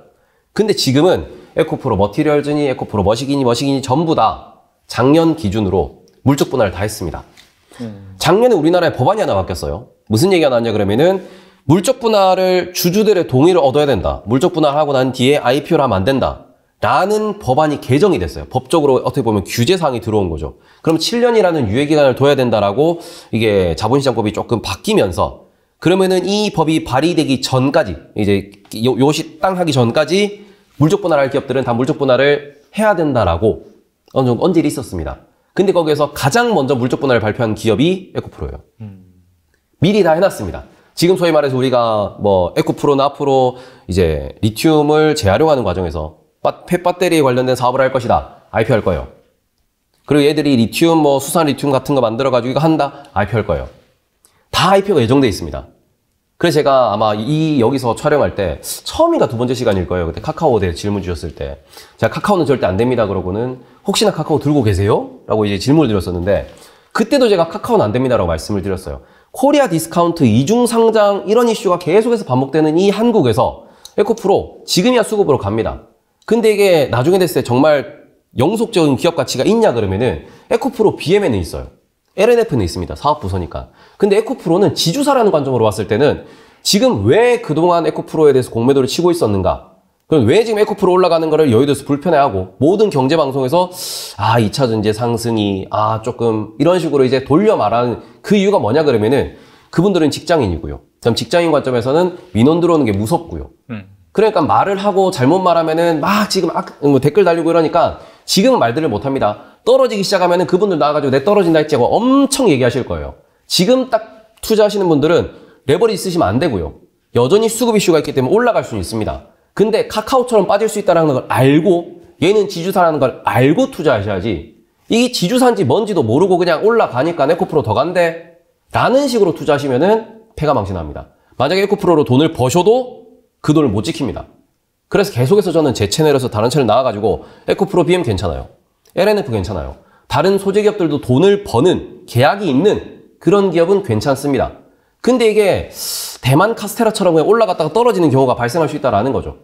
근데 지금은 에코프로 머티리얼즈니 에코프로 머시기니 머시기니 전부 다 작년 기준으로 물적 분할을 다 했습니다. 음. 작년에 우리나라에 법안이 하나 바뀌었어요. 무슨 얘기가 나왔냐 그러면은 물적 분할을 주주들의 동의를 얻어야 된다. 물적 분할하고 난 뒤에 IPO를 하면 안 된다. 라는 법안이 개정이 됐어요. 법적으로 어떻게 보면 규제사항이 들어온 거죠. 그럼 7년이라는 유예기간을 둬야 된다라고 이게 자본시장법이 조금 바뀌면서 그러면은 이 법이 발의되기 전까지 이제 요, 요시 땅 하기 전까지 물적 분할할 기업들은 다 물적 분할을 해야 된다라고 어느 정도 언질이 있었습니다. 근데 거기에서 가장 먼저 물적 분할을 발표한 기업이 에코프로예요. 음. 미리 다 해놨습니다. 지금 소위 말해서 우리가 뭐 에코프로나 앞으로 이제 리튬을 재활용하는 과정에서 폐배터리에 관련된 사업을 할 것이다. IPO 할 거예요. 그리고 얘들이 리튬 뭐 수산 리튬 같은 거 만들어 가지고 이거 한다. IPO 할 거예요. 다 IPO가 예정돼 있습니다. 그래서 제가 아마 이 여기서 촬영할 때 처음인가 두 번째 시간일 거예요. 그때 카카오에 대해 질문 주셨을 때 제가 카카오는 절대 안 됩니다. 그러고는 혹시나 카카오 들고 계세요? 라고 이제 질문을 드렸었는데 그때도 제가 카카오는 안 됩니다라고 말씀을 드렸어요. 코리아 디스카운트 이중 상장 이런 이슈가 계속해서 반복되는 이 한국에서 에코프로 지금이야 수급으로 갑니다. 근데 이게 나중에 됐을 때 정말 영속적인 기업 가치가 있냐 그러면은 에코프로 BM에는 있어요. LNF는 있습니다. 사업부서니까. 근데 에코프로는 지주사라는 관점으로 봤을 때는 지금 왜 그동안 에코프로에 대해서 공매도를 치고 있었는가? 그럼 왜 지금 에코프로 올라가는 거를 여의도에서 불편해하고 모든 경제 방송에서 아 2차 전지 상승이 아 조금 이런 식으로 이제 돌려 말하는 그 이유가 뭐냐 그러면은 그분들은 직장인이고요. 그럼 직장인 관점에서는 민원 들어오는 게 무섭고요. 음. 그러니까 말을 하고 잘못 말하면은 막 지금 악, 뭐 댓글 달리고 이러니까 지금은 말들을 못 합니다. 떨어지기 시작하면은 그분들 나와가지고 내 떨어진다 했지 하고 엄청 얘기하실 거예요. 지금 딱 투자하시는 분들은 레버리 있으시면 안 되고요. 여전히 수급 이슈가 있기 때문에 올라갈 수는 있습니다. 근데 카카오처럼 빠질 수 있다는 걸 알고 얘는 지주사라는 걸 알고 투자하셔야지 이게 지주사인지 뭔지도 모르고 그냥 올라가니까 에코프로 더 간대 라는 식으로 투자하시면은 폐가 망신합니다. 만약에 에코프로로 돈을 버셔도 그 돈을 못 지킵니다. 그래서 계속해서 저는 제 채널에서 다른 채널 나와가지고 에코프로 BM 괜찮아요. LNF 괜찮아요. 다른 소재 기업들도 돈을 버는 계약이 있는 그런 기업은 괜찮습니다. 근데 이게 대만 카스테라처럼 그냥 올라갔다가 떨어지는 경우가 발생할 수 있다라는 거죠.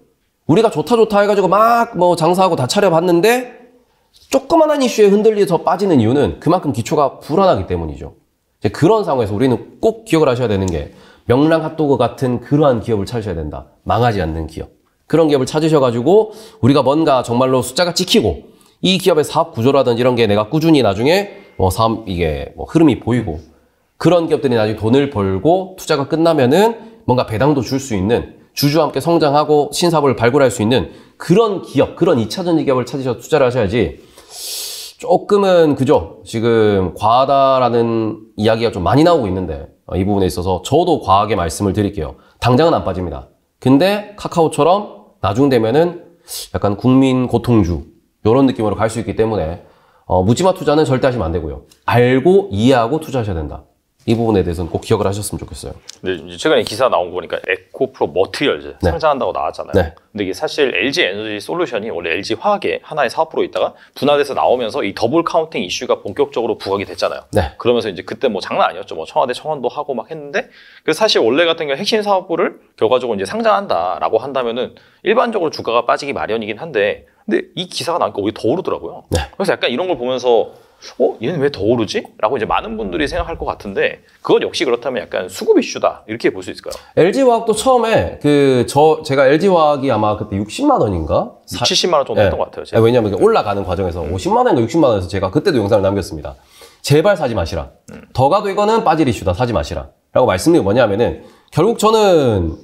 우리가 좋다 좋다 해가지고 막 뭐 장사하고 다 차려봤는데 조그만한 이슈에 흔들려서 빠지는 이유는 그만큼 기초가 불안하기 때문이죠. 그런 상황에서 우리는 꼭 기억을 하셔야 되는 게 명랑 핫도그 같은 그러한 기업을 찾으셔야 된다. 망하지 않는 기업. 그런 기업을 찾으셔가지고 우리가 뭔가 정말로 숫자가 찍히고 이 기업의 사업 구조라든지 이런 게 내가 꾸준히 나중에 뭐 사업 이게 뭐 흐름이 보이고 그런 기업들이 나중에 돈을 벌고 투자가 끝나면은 뭔가 배당도 줄 수 있는 주주와 함께 성장하고 신사업을 발굴할 수 있는 그런 기업, 그런 2차전지 기업을 찾으셔서 투자를 하셔야지 조금은 그죠? 지금 과하다라는 이야기가 좀 많이 나오고 있는데 어, 이 부분에 있어서 저도 과하게 말씀을 드릴게요. 당장은 안 빠집니다. 근데 카카오처럼 나중 되면은 약간 국민 고통주 이런 느낌으로 갈 수 있기 때문에 어, 묻지마 투자는 절대 하시면 안 되고요. 알고 이해하고 투자하셔야 된다. 이 부분에 대해서는 꼭 기억을 하셨으면 좋겠어요. 네, 최근에 기사 나온 거 보니까 에코 프로 머티리얼즈 네. 상장한다고 나왔잖아요. 네. 근데 이게 사실 LG 에너지 솔루션이 원래 LG 화학의 하나의 사업으로 있다가 분할돼서 나오면서 이 더블 카운팅 이슈가 본격적으로 부각이 됐잖아요. 네. 그러면서 이제 그때 뭐 장난 아니었죠. 뭐 청와대 청원도 하고 막 했는데 그 사실 원래 같은 경우 핵심 사업부를 결과적으로 이제 상장한다라고 한다면은 일반적으로 주가가 빠지기 마련이긴 한데 근데 이 기사가 나니까 오히려 더 오르더라고요. 네. 그래서 약간 이런 걸 보면서 어, 얘는 왜 더 오르지? 라고 이제 많은 분들이 생각할 것 같은데 그건 역시 그렇다면 약간 수급 이슈다 이렇게 볼 수 있을까요? LG 화학도 처음에 그 저 제가 LG 화학이 아마 그때 60만 원인가 사... 70만 원 정도 네. 했던 것 같아요. 제가. 예, 왜냐하면 네. 올라가는 과정에서 음. 50만 원인가 60만 원에서 제가 그때도 영상을 남겼습니다. 제발 사지 마시라. 음. 더 가도 이거는 빠질 이슈다. 사지 마시라. 라고 말씀드린 게 뭐냐면은 결국 저는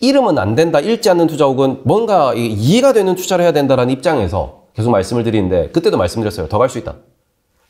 이름은 안 된다, 읽지 않는 투자 혹은 뭔가 이해가 되는 투자를 해야 된다라는 입장에서 계속 말씀을 드리는데 그때도 말씀드렸어요. 더 갈 수 있다.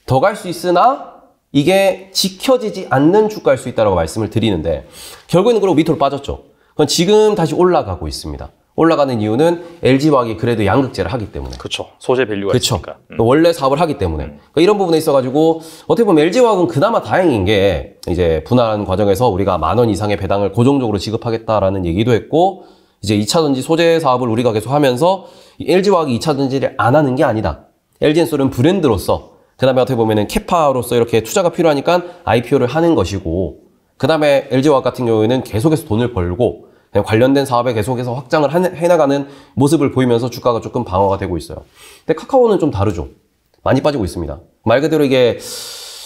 더갈수 있으나 이게 지켜지지 않는 주가일 수 있다고 라 말씀을 드리는데 결국에는 그럼 밑으로 빠졌죠. 그건 지금 다시 올라가고 있습니다. 올라가는 이유는 LG화학이 그래도 양극재를 하기 때문에. 그렇죠. 소재 밸류가 그쵸. 있으니까. 음. 원래 사업을 하기 때문에. 음. 그러니까 이런 부분에 있어가지고 어떻게 보면 LG화학은 그나마 다행인 게 이제 분할 하는 과정에서 우리가 만 원 이상의 배당을 고정적으로 지급하겠다라는 얘기도 했고 이제 2차전지 소재 사업을 우리가 계속 하면서 LG화학이 2차전지를 안 하는 게 아니다. LG엔솔은 브랜드로서 그 다음에 어떻게 보면은 캐파로서 이렇게 투자가 필요하니까 IPO를 하는 것이고, 그 다음에 LG화학 같은 경우에는 계속해서 돈을 벌고, 관련된 사업에 계속해서 확장을 해나가는 모습을 보이면서 주가가 조금 방어가 되고 있어요. 근데 카카오는 좀 다르죠. 많이 빠지고 있습니다. 말 그대로 이게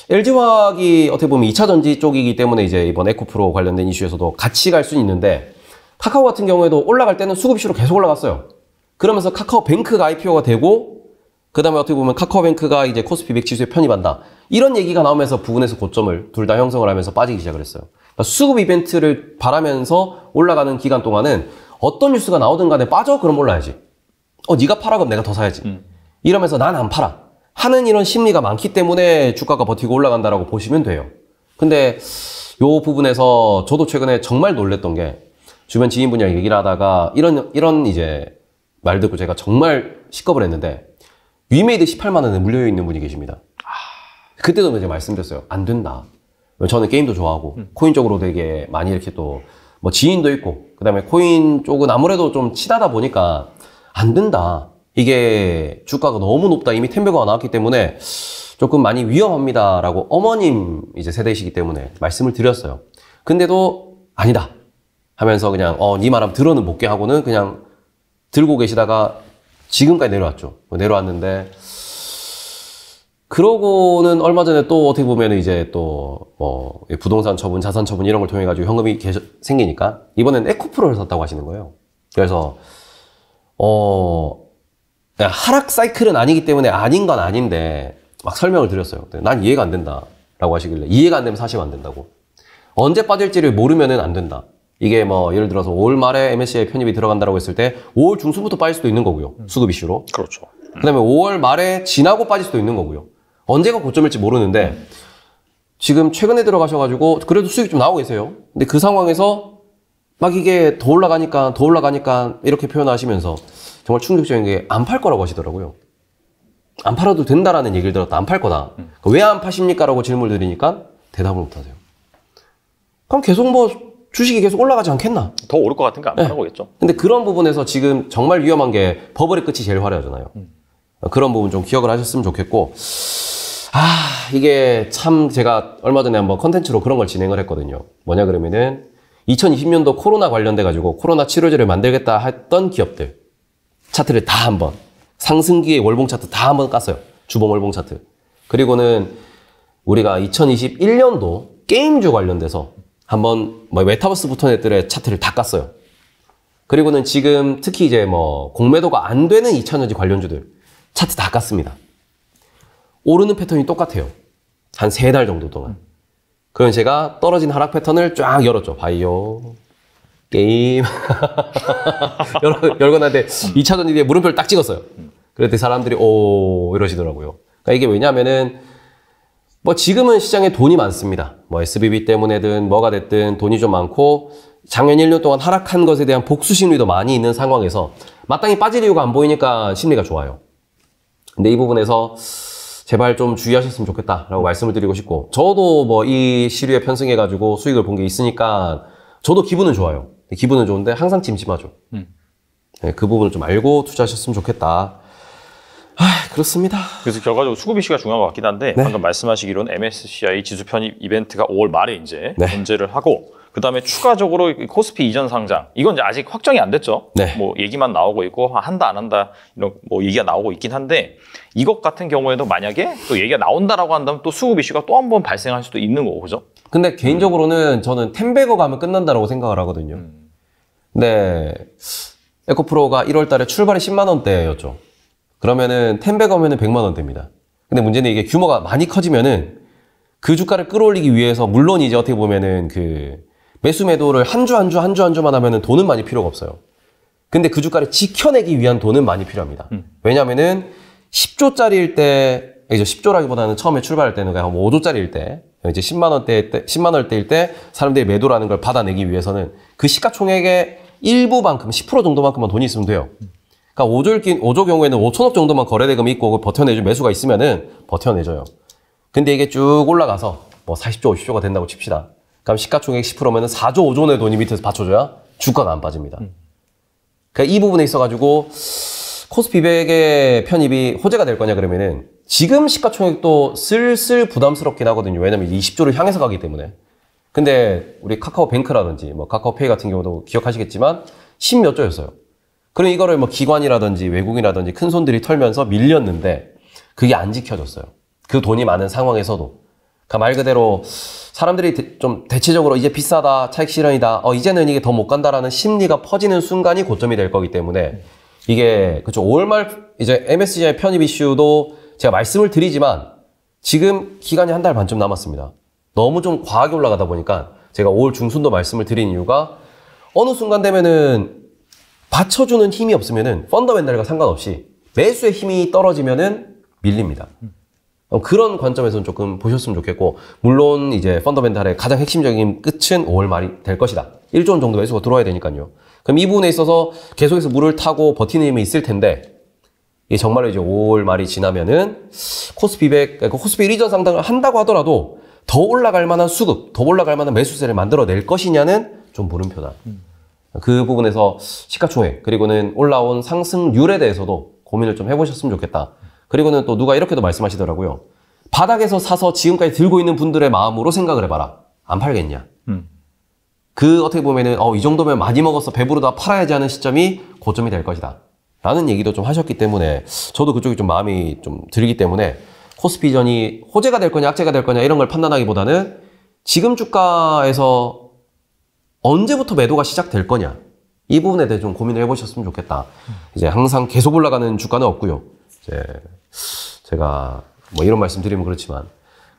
LG화학이 어떻게 보면 2차 전지 쪽이기 때문에 이제 이번 에코프로 관련된 이슈에서도 같이 갈 수는 있는데 카카오 같은 경우에도 올라갈 때는 수급 이슈로 계속 올라갔어요. 그러면서 카카오 뱅크가 IPO가 되고 그 다음에 어떻게 보면 카카오뱅크가 이제 코스피 100 지수에 편입한다. 이런 얘기가 나오면서 부분에서 고점을 둘 다 형성을 하면서 빠지기 시작을 했어요. 그러니까 수급 이벤트를 바라면서 올라가는 기간 동안은 어떤 뉴스가 나오든 간에 빠져? 그럼 올라야지. 어, 네가 팔아? 그럼 내가 더 사야지. 음. 이러면서 난 안 팔아. 하는 이런 심리가 많기 때문에 주가가 버티고 올라간다라고 보시면 돼요. 근데 요 부분에서 저도 최근에 정말 놀랬던 게 주변 지인분이랑 얘기를 하다가 이런, 이런 이제 말 듣고 제가 정말 시겁을 했는데 위메이드 18만 원에 물려 있는 분이 계십니다. 아. 그때도 이제 말씀드렸어요. 안 된다. 저는 게임도 좋아하고 음. 코인 쪽으로 되게 많이 이렇게 또 뭐 지인도 있고 그다음에 코인 쪽은 아무래도 좀 치다다 보니까 안 된다. 이게 주가가 너무 높다. 이미 텐베거가 나왔기 때문에 조금 많이 위험합니다라고 어머님 이제 세대이시기 때문에 말씀을 드렸어요. 근데도 아니다 하면서 그냥 어니말 네 하면 들어는 못게 하고는 그냥 들고 계시다가 지금까지 내려왔죠. 뭐 내려왔는데 그러고는 얼마 전에 또 어떻게 보면 이제 또뭐 부동산 처분, 자산 처분 이런 걸 통해 가지고 현금이 계셔, 생기니까 이번엔 에코프로를 샀다고 하시는 거예요. 그래서 어 하락 사이클은 아니기 때문에 아닌 건 아닌데 막 설명을 드렸어요. 난 이해가 안 된다라고 하시길래 이해가 안 되면 사시면 안 된다고. 언제 빠질지를 모르면안 된다. 이게 뭐 예를 들어서 5월 말에 MSCI 편입이 들어간다고 했을 때 5월 중순부터 빠질 수도 있는 거고요. 수급 이슈로. 그렇죠. 음. 그다음에 5월 말에 지나고 빠질 수도 있는 거고요. 언제가 고점일지 모르는데 지금 최근에 들어가셔가지고 그래도 수익 이좀 나오고 계세요. 근데 그 상황에서 막 이게 더 올라가니까 더 올라가니까 이렇게 표현하시면서 정말 충격적인 게 안 팔 거라고 하시더라고요. 안 팔아도 된다라는 얘기를 들었다. 안 팔 거다. 음. 그러니까 왜안 파십니까? 라고 질문을 드리니까 대답을 못 하세요. 그럼 계속 뭐 주식이 계속 올라가지 않겠나? 더 오를 것같은니까안 파는 네. 거겠죠. 근데 그런 부분에서 지금 정말 위험한 게 버블의 끝이 제일 화려하잖아요. 음. 그런 부분 좀 기억을 하셨으면 좋겠고 아 이게 참 제가 얼마 전에 한번 컨텐츠로 그런 걸 진행을 했거든요. 뭐냐 그러면은 2020년도 코로나 관련돼 가지고 코로나 치료제를 만들겠다 했던 기업들 차트를 다 한번 상승기의 월봉 차트 다 한번 깠어요. 주봉 월봉 차트. 그리고는 우리가 2021년도 게임주 관련돼서 한번 뭐 메타버스 부터넷들의 차트를 다 깠어요. 그리고는 지금 특히 이제 뭐 공매도가 안 되는 2차전지 관련주들 차트 다 깠습니다. 오르는 패턴이 똑같아요. 한 세 달 정도 동안. 그럼 제가 떨어진 하락 패턴을 쫙 열었죠. 바이오, 게임. 열, 열고 나한 2차전지에 물음표를 딱 찍었어요. 그랬더니 사람들이 오 이러시더라고요. 그러니까 이게 왜냐면은 뭐 지금은 시장에 돈이 많습니다. 뭐 SBB 때문에든 뭐가 됐든 돈이 좀 많고 작년 1년 동안 하락한 것에 대한 복수 심리도 많이 있는 상황에서 마땅히 빠질 이유가 안 보이니까 심리가 좋아요. 근데 이 부분에서 제발 좀 주의하셨으면 좋겠다라고 말씀을 드리고 싶고 저도 뭐 이 시류에 편승해가지고 수익을 본 게 있으니까 저도 기분은 좋아요. 기분은 좋은데 항상 찜찜하죠. 음. 네, 그 부분을 좀 알고 투자하셨으면 좋겠다. 아, 그렇습니다. 그래서 결과적으로 수급 이슈가 중요한 것 같긴 한데 네. 방금 말씀하시기로는 MSCI 지수 편입 이벤트가 5월 말에 이제 네. 존재를 하고 그다음에 추가적으로 코스피 이전 상장 이건 이제 아직 확정이 안 됐죠. 네. 뭐 얘기만 나오고 있고 아, 한다 안 한다 이런 뭐 얘기가 나오고 있긴 한데 이것 같은 경우에도 만약에 또 얘기가 나온다라고 한다면 또 수급 이슈가 또 한 번 발생할 수도 있는 거고 그죠? 근데 개인적으로는 음. 저는 텐베거 가면 끝난다라고 생각을 하거든요. 음. 네 에코프로가 1월달에 출발이 10만 원대였죠. 그러면은 1백배 하면은 100만 원 됩니다. 근데 문제는 이게 규모가 많이 커지면은 그 주가를 끌어올리기 위해서 물론 이제 어떻게 보면은 그 매수 매도를 한 주 한 주 한 주 한 주만 하면은 돈은 많이 필요가 없어요. 근데 그 주가를 지켜내기 위한 돈은 많이 필요합니다. 음. 왜냐면은 10조짜리일 때 이제 10조라기보다는 처음에 출발할 때는 그냥 5조짜리일 뭐 때 이제 10만 원대 때 10만 원대일 때 사람들이 매도라는 걸 받아내기 위해서는 그 시가총액의 일부만큼 10% 정도만큼만 돈이 있으면 돼요. 음. 그러니까 5조일 5조 경우에는 5천억 정도만 거래대금이 있고 버텨내줄 매수가 있으면은 버텨내줘요. 근데 이게 쭉 올라가서 뭐 40조, 50조가 된다고 칩시다. 그럼 시가총액 10%면은 4조, 5조 원의 돈이 밑에서 받쳐줘야 주가가 안 빠집니다. 음. 그러니까 이 부분에 있어가지고 코스피 100의 편입이 호재가 될 거냐 그러면은 지금 시가총액도 슬슬 부담스럽긴 하거든요. 왜냐면 20조를 향해서 가기 때문에. 근데 우리 카카오뱅크라든지 뭐 카카오페이 같은 경우도 기억하시겠지만 10몇 조였어요. 그럼 이거를 뭐 기관이라든지 외국이라든지 큰 손들이 털면서 밀렸는데 그게 안 지켜졌어요. 그 돈이 많은 상황에서도. 그러니까 말 그대로 사람들이 대, 좀 대체적으로 이제 비싸다, 차익 실현이다, 어, 이제는 이게 더 못 간다라는 심리가 퍼지는 순간이 고점이 될 거기 때문에 이게 그쵸 5월 말 이제 MSCI 편입 이슈도 제가 말씀을 드리지만 지금 기간이 한 달 반쯤 남았습니다. 너무 좀 과하게 올라가다 보니까 제가 5월 중순도 말씀을 드린 이유가 어느 순간 되면은 받쳐주는 힘이 없으면은 펀더멘달과 상관없이 매수의 힘이 떨어지면은 밀립니다. 어, 그런 관점에서는 조금 보셨으면 좋겠고 물론 이제 펀더멘탈의 가장 핵심적인 끝은 5월 말이 될 것이다. 1조 원 정도 매수가 들어와야 되니까요. 그럼 이 부분에 있어서 계속해서 물을 타고 버티는 힘이 있을 텐데 정말로 이제 5월 말이 지나면은 코스피 100, 코스피 1전 상당을 한다고 하더라도 더 올라갈 만한 수급, 더 올라갈 만한 매수세를 만들어낼 것이냐는 좀 물음표다. 음. 그 부분에서 시가총액 그리고는 올라온 상승률에 대해서도 고민을 좀 해보셨으면 좋겠다. 그리고는 또 누가 이렇게도 말씀하시더라고요. 바닥에서 사서 지금까지 들고 있는 분들의 마음으로 생각을 해봐라. 안 팔겠냐? 음. 그 어떻게 보면은 어, 이 정도면 많이 먹어서 배부르다 팔아야지 하는 시점이 고점이 될 것이다. 라는 얘기도 좀 하셨기 때문에 저도 그쪽이 좀 마음이 좀 들기 때문에 코스피전이 호재가 될 거냐 악재가 될 거냐 이런 걸 판단하기보다는 지금 주가에서 언제부터 매도가 시작될 거냐 이 부분에 대해 좀 고민을 해보셨으면 좋겠다. 이제 항상 계속 올라가는 주가는 없고요. 이제 제가 뭐 이런 말씀드리면 그렇지만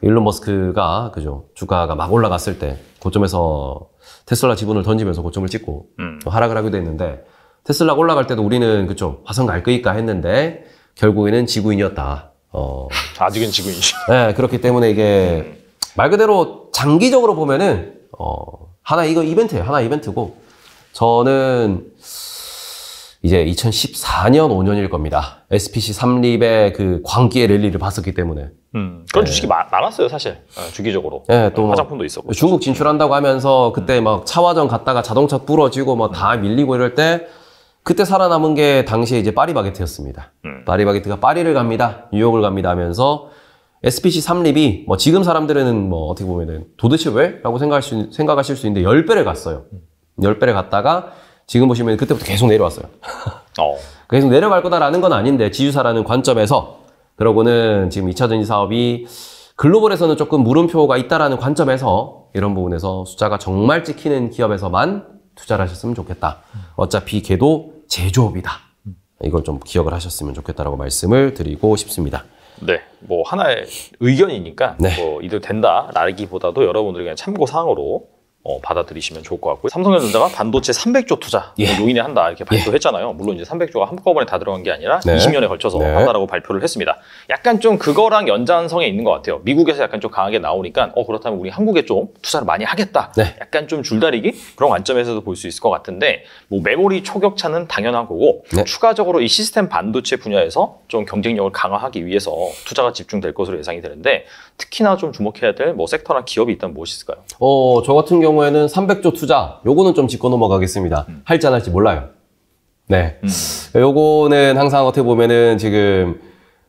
일론 머스크가 그죠 주가가 막 올라갔을 때 고점에서 테슬라 지분을 던지면서 고점을 찍고 음. 하락을 하기도 했는데 테슬라 가 올라갈 때도 우리는 그죠 화성 갈 거니까 했는데 결국에는 지구인이었다. 어 아직은 지구인이죠. 네 그렇기 때문에 이게 음. 말 그대로 장기적으로 보면은 어 하나 이거 이벤트예요. 하나 이벤트고 저는 이제 2014년 5년일 겁니다. SPC 삼립의그 광기의 랠리를 봤었기 때문에. 음, 그런 네. 주식이 마, 많았어요, 사실. 어, 주기적으로. 네, 또 뭐 화장품도 있었고. 중국 진출한다고 하면서 그때 음. 막 차화정 갔다가 자동차 부러지고 뭐다 음. 밀리고 이럴 때 그때 살아남은 게 당시에 이제 파리바게트였습니다. 음. 파리바게트가 파리를 갑니다. 뉴욕을 갑니다 하면서 SPC 3립이 뭐 지금 사람들은 뭐 어떻게 보면은 도대체 왜? 라고 생각할 수, 생각하실 수 있는데 10배를 갔어요. 10배를 음. 갔다가 지금 보시면 그때부터 계속 내려왔어요. 어. 계속 내려갈 거다라는 건 아닌데 지주사라는 관점에서 그러고는 지금 2차 전지 사업이 글로벌에서는 조금 물음표가 있다라는 관점에서 이런 부분에서 숫자가 정말 찍히는 기업에서만 투자를 하셨으면 좋겠다. 어차피 걔도 제조업이다. 음. 이걸 좀 기억을 하셨으면 좋겠다라고 말씀을 드리고 싶습니다. 네, 뭐 하나의 의견이니까 네. 뭐 이대로 된다라기보다도 여러분들이 그냥 참고 사항으로 어, 받아들이시면 좋을 것 같고요. 삼성전자가 반도체 300조 투자 예. 용인해 한다 이렇게 예. 발표했잖아요. 예. 물론 이제 300조가 한꺼번에 다 들어간 게 아니라 네. 20년에 걸쳐서 네. 한다라고 발표를 했습니다. 약간 좀 그거랑 연장성에 있는 것 같아요. 미국에서 약간 좀 강하게 나오니까 어 그렇다면 우리 한국에 좀 투자를 많이 하겠다. 네. 약간 좀 줄다리기 그런 관점에서도 볼 수 있을 것 같은데 뭐 메모리 초격차는 당연한 거고 네. 추가적으로 이 시스템 반도체 분야에서 좀 경쟁력을 강화하기 위해서 투자가 집중될 것으로 예상이 되는데 특히나 좀 주목해야 될 뭐 섹터나 기업이 있다면 무엇이 있을까요? 어저 같은 경우 경우에는 300조 투자 요거는 좀 짚고 넘어가겠습니다. 음. 할지 안 할지 몰라요. 네. 음. 요거는 항상 어떻게 보면은 지금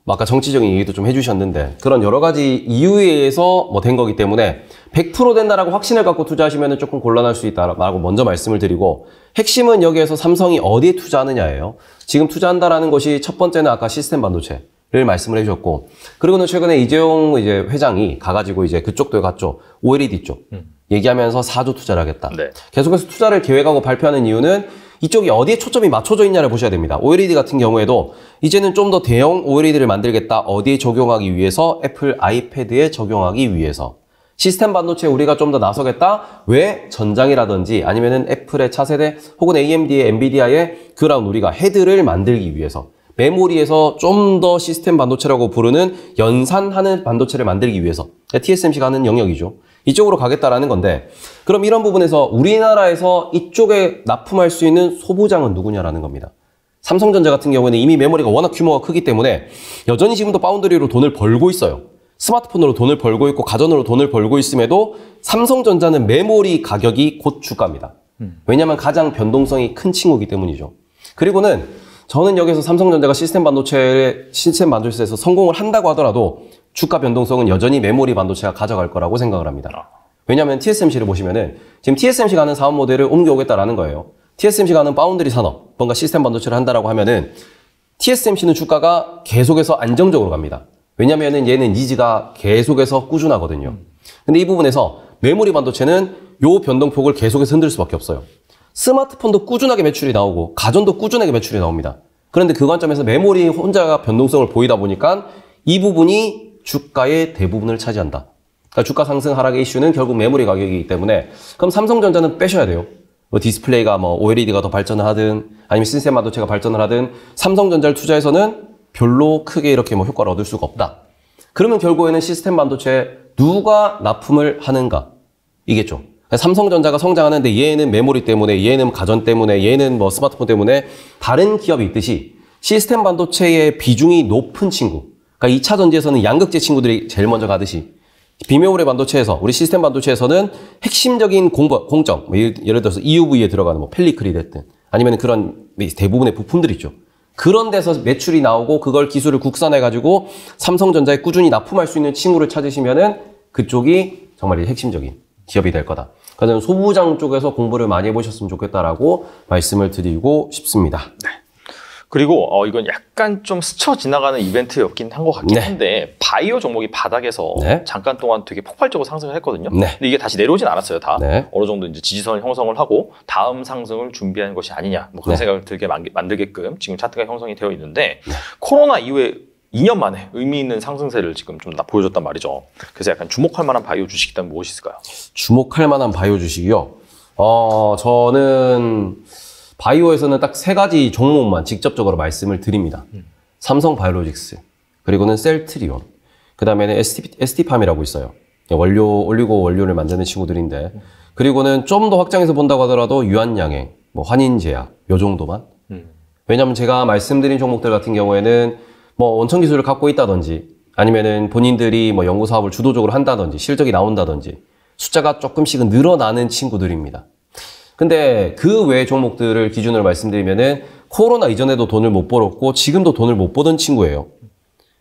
뭐 아까 정치적인 얘기도 좀 해주셨는데 그런 여러 가지 이유에 의해서 뭐 된 거기 때문에 100% 된다라고 확신을 갖고 투자하시면 조금 곤란할 수 있다라고 먼저 말씀을 드리고 핵심은 여기에서 삼성이 어디에 투자하느냐예요. 지금 투자한다라는 것이 첫 번째는 아까 시스템 반도체. 를 말씀을 해주셨고 그리고는 최근에 이재용 이제 회장이 가가지고 이제 그쪽도 갔죠 OLED 쪽 음. 얘기하면서 4조 투자를 하겠다. 네. 계속해서 투자를 계획하고 발표하는 이유는 이쪽이 어디에 초점이 맞춰져 있냐를 보셔야 됩니다. OLED 같은 경우에도 이제는 좀 더 대형 OLED를 만들겠다. 어디에 적용하기 위해서? 애플 아이패드에 적용하기 위해서. 시스템 반도체에 우리가 좀 더 나서겠다? 왜? 전장이라든지 아니면은 애플의 차세대 혹은 AMD의 엔비디아의 그런 우리가 헤드를 만들기 위해서. 메모리에서 좀 더 시스템 반도체라고 부르는 연산하는 반도체를 만들기 위해서 TSMC가 하는 영역이죠. 이쪽으로 가겠다라는 건데 그럼 이런 부분에서 우리나라에서 이쪽에 납품할 수 있는 소부장은 누구냐라는 겁니다. 삼성전자 같은 경우에는 이미 메모리가 워낙 규모가 크기 때문에 여전히 지금도 파운드리로 돈을 벌고 있어요. 스마트폰으로 돈을 벌고 있고 가전으로 돈을 벌고 있음에도 삼성전자는 메모리 가격이 곧 주가입니다. 음. 왜냐하면 가장 변동성이 큰 친구이기 때문이죠. 그리고는 저는 여기서 삼성전자가 시스템 반도체 시스템 반도체에서 성공을 한다고 하더라도 주가 변동성은 여전히 메모리 반도체가 가져갈 거라고 생각을 합니다. 아. 왜냐하면 TSMC를 보시면은 지금 TSMC가 는 사업 모델을 옮겨오겠다라는 거예요. TSMC가 는파운드리 산업, 뭔가 시스템 반도체를 한다라고 하면은 TSMC는 주가가 계속해서 안정적으로 갑니다. 왜냐면은 얘는 니즈가 계속해서 꾸준하거든요. 근데 이 부분에서 메모리 반도체는 요 변동폭을 계속해서 흔들 수밖에 없어요. 스마트폰도 꾸준하게 매출이 나오고 가전도 꾸준하게 매출이 나옵니다. 그런데 그 관점에서 메모리 혼자가 변동성을 보이다 보니까 이 부분이 주가의 대부분을 차지한다. 그러니까 주가 상승 하락의 이슈는 결국 메모리 가격이기 때문에 그럼 삼성전자는 빼셔야 돼요. 뭐 디스플레이가 뭐 OLED가 더 발전을 하든 아니면 신세마 도체가 발전을 하든 삼성전자를 투자해서는 별로 크게 이렇게 뭐 효과를 얻을 수가 없다. 그러면 결국에는 시스템 반도체 누가 납품을 하는가 이겠죠. 그러니까 삼성전자가 성장하는데 얘는 메모리 때문에 얘는 가전 때문에 얘는 뭐 스마트폰 때문에 다른 기업이 있듯이 시스템 반도체의 비중이 높은 친구 그러니까 2차 전지에서는 양극재 친구들이 제일 먼저 가듯이 비메모리 반도체에서 우리 시스템 반도체에서는 핵심적인 공버, 공정 뭐 예를 들어서 EUV에 들어가는 뭐 펠리클이 됐든 아니면 그런 대부분의 부품들 있죠. 그런 데서 매출이 나오고 그걸 기술을 국산해 가지고 삼성전자에 꾸준히 납품할 수 있는 친구를 찾으시면은 그쪽이 정말 핵심적인 기업이 될 거다. 그래서 그러니까 소부장 쪽에서 공부를 많이 해보셨으면 좋겠다라고 말씀을 드리고 싶습니다. 네. 그리고 어, 이건 약간 좀 스쳐 지나가는 이벤트였긴 한 것 같긴 네. 한데 바이오 종목이 바닥에서 네. 잠깐 동안 되게 폭발적으로 상승을 했거든요. 네. 근데 이게 다시 내려오진 않았어요. 다 네. 어느 정도 이제 지지선을 형성을 하고 다음 상승을 준비하는 것이 아니냐 뭐 그런 네. 생각을 들게 만들게끔 만 지금 차트가 형성이 되어 있는데 코로나 이후에 2년 만에 의미 있는 상승세를 지금 좀 보여줬단 말이죠. 그래서 약간 주목할 만한 바이오 주식이 있다면 무엇이 있을까요? 주목할 만한 바이오 주식이요? 어, 저는 바이오에서는 딱 세 가지 종목만 직접적으로 말씀을 드립니다. 음. 삼성 바이오로직스, 그리고는 셀트리온, 그 다음에는 ST, ST팜이라고 있어요. 원료, 올리고 원료를 만드는 친구들인데, 음. 그리고는 좀 더 확장해서 본다고 하더라도 유한양행, 뭐 환인제약, 요 정도만. 음. 왜냐면 제가 말씀드린 종목들 같은 경우에는 뭐 원천 기술을 갖고 있다든지, 아니면은 본인들이 뭐 연구 사업을 주도적으로 한다든지, 실적이 나온다든지, 숫자가 조금씩은 늘어나는 친구들입니다. 근데 그 외 종목들을 기준으로 말씀드리면은 코로나 이전에도 돈을 못 벌었고 지금도 돈을 못버던 친구예요.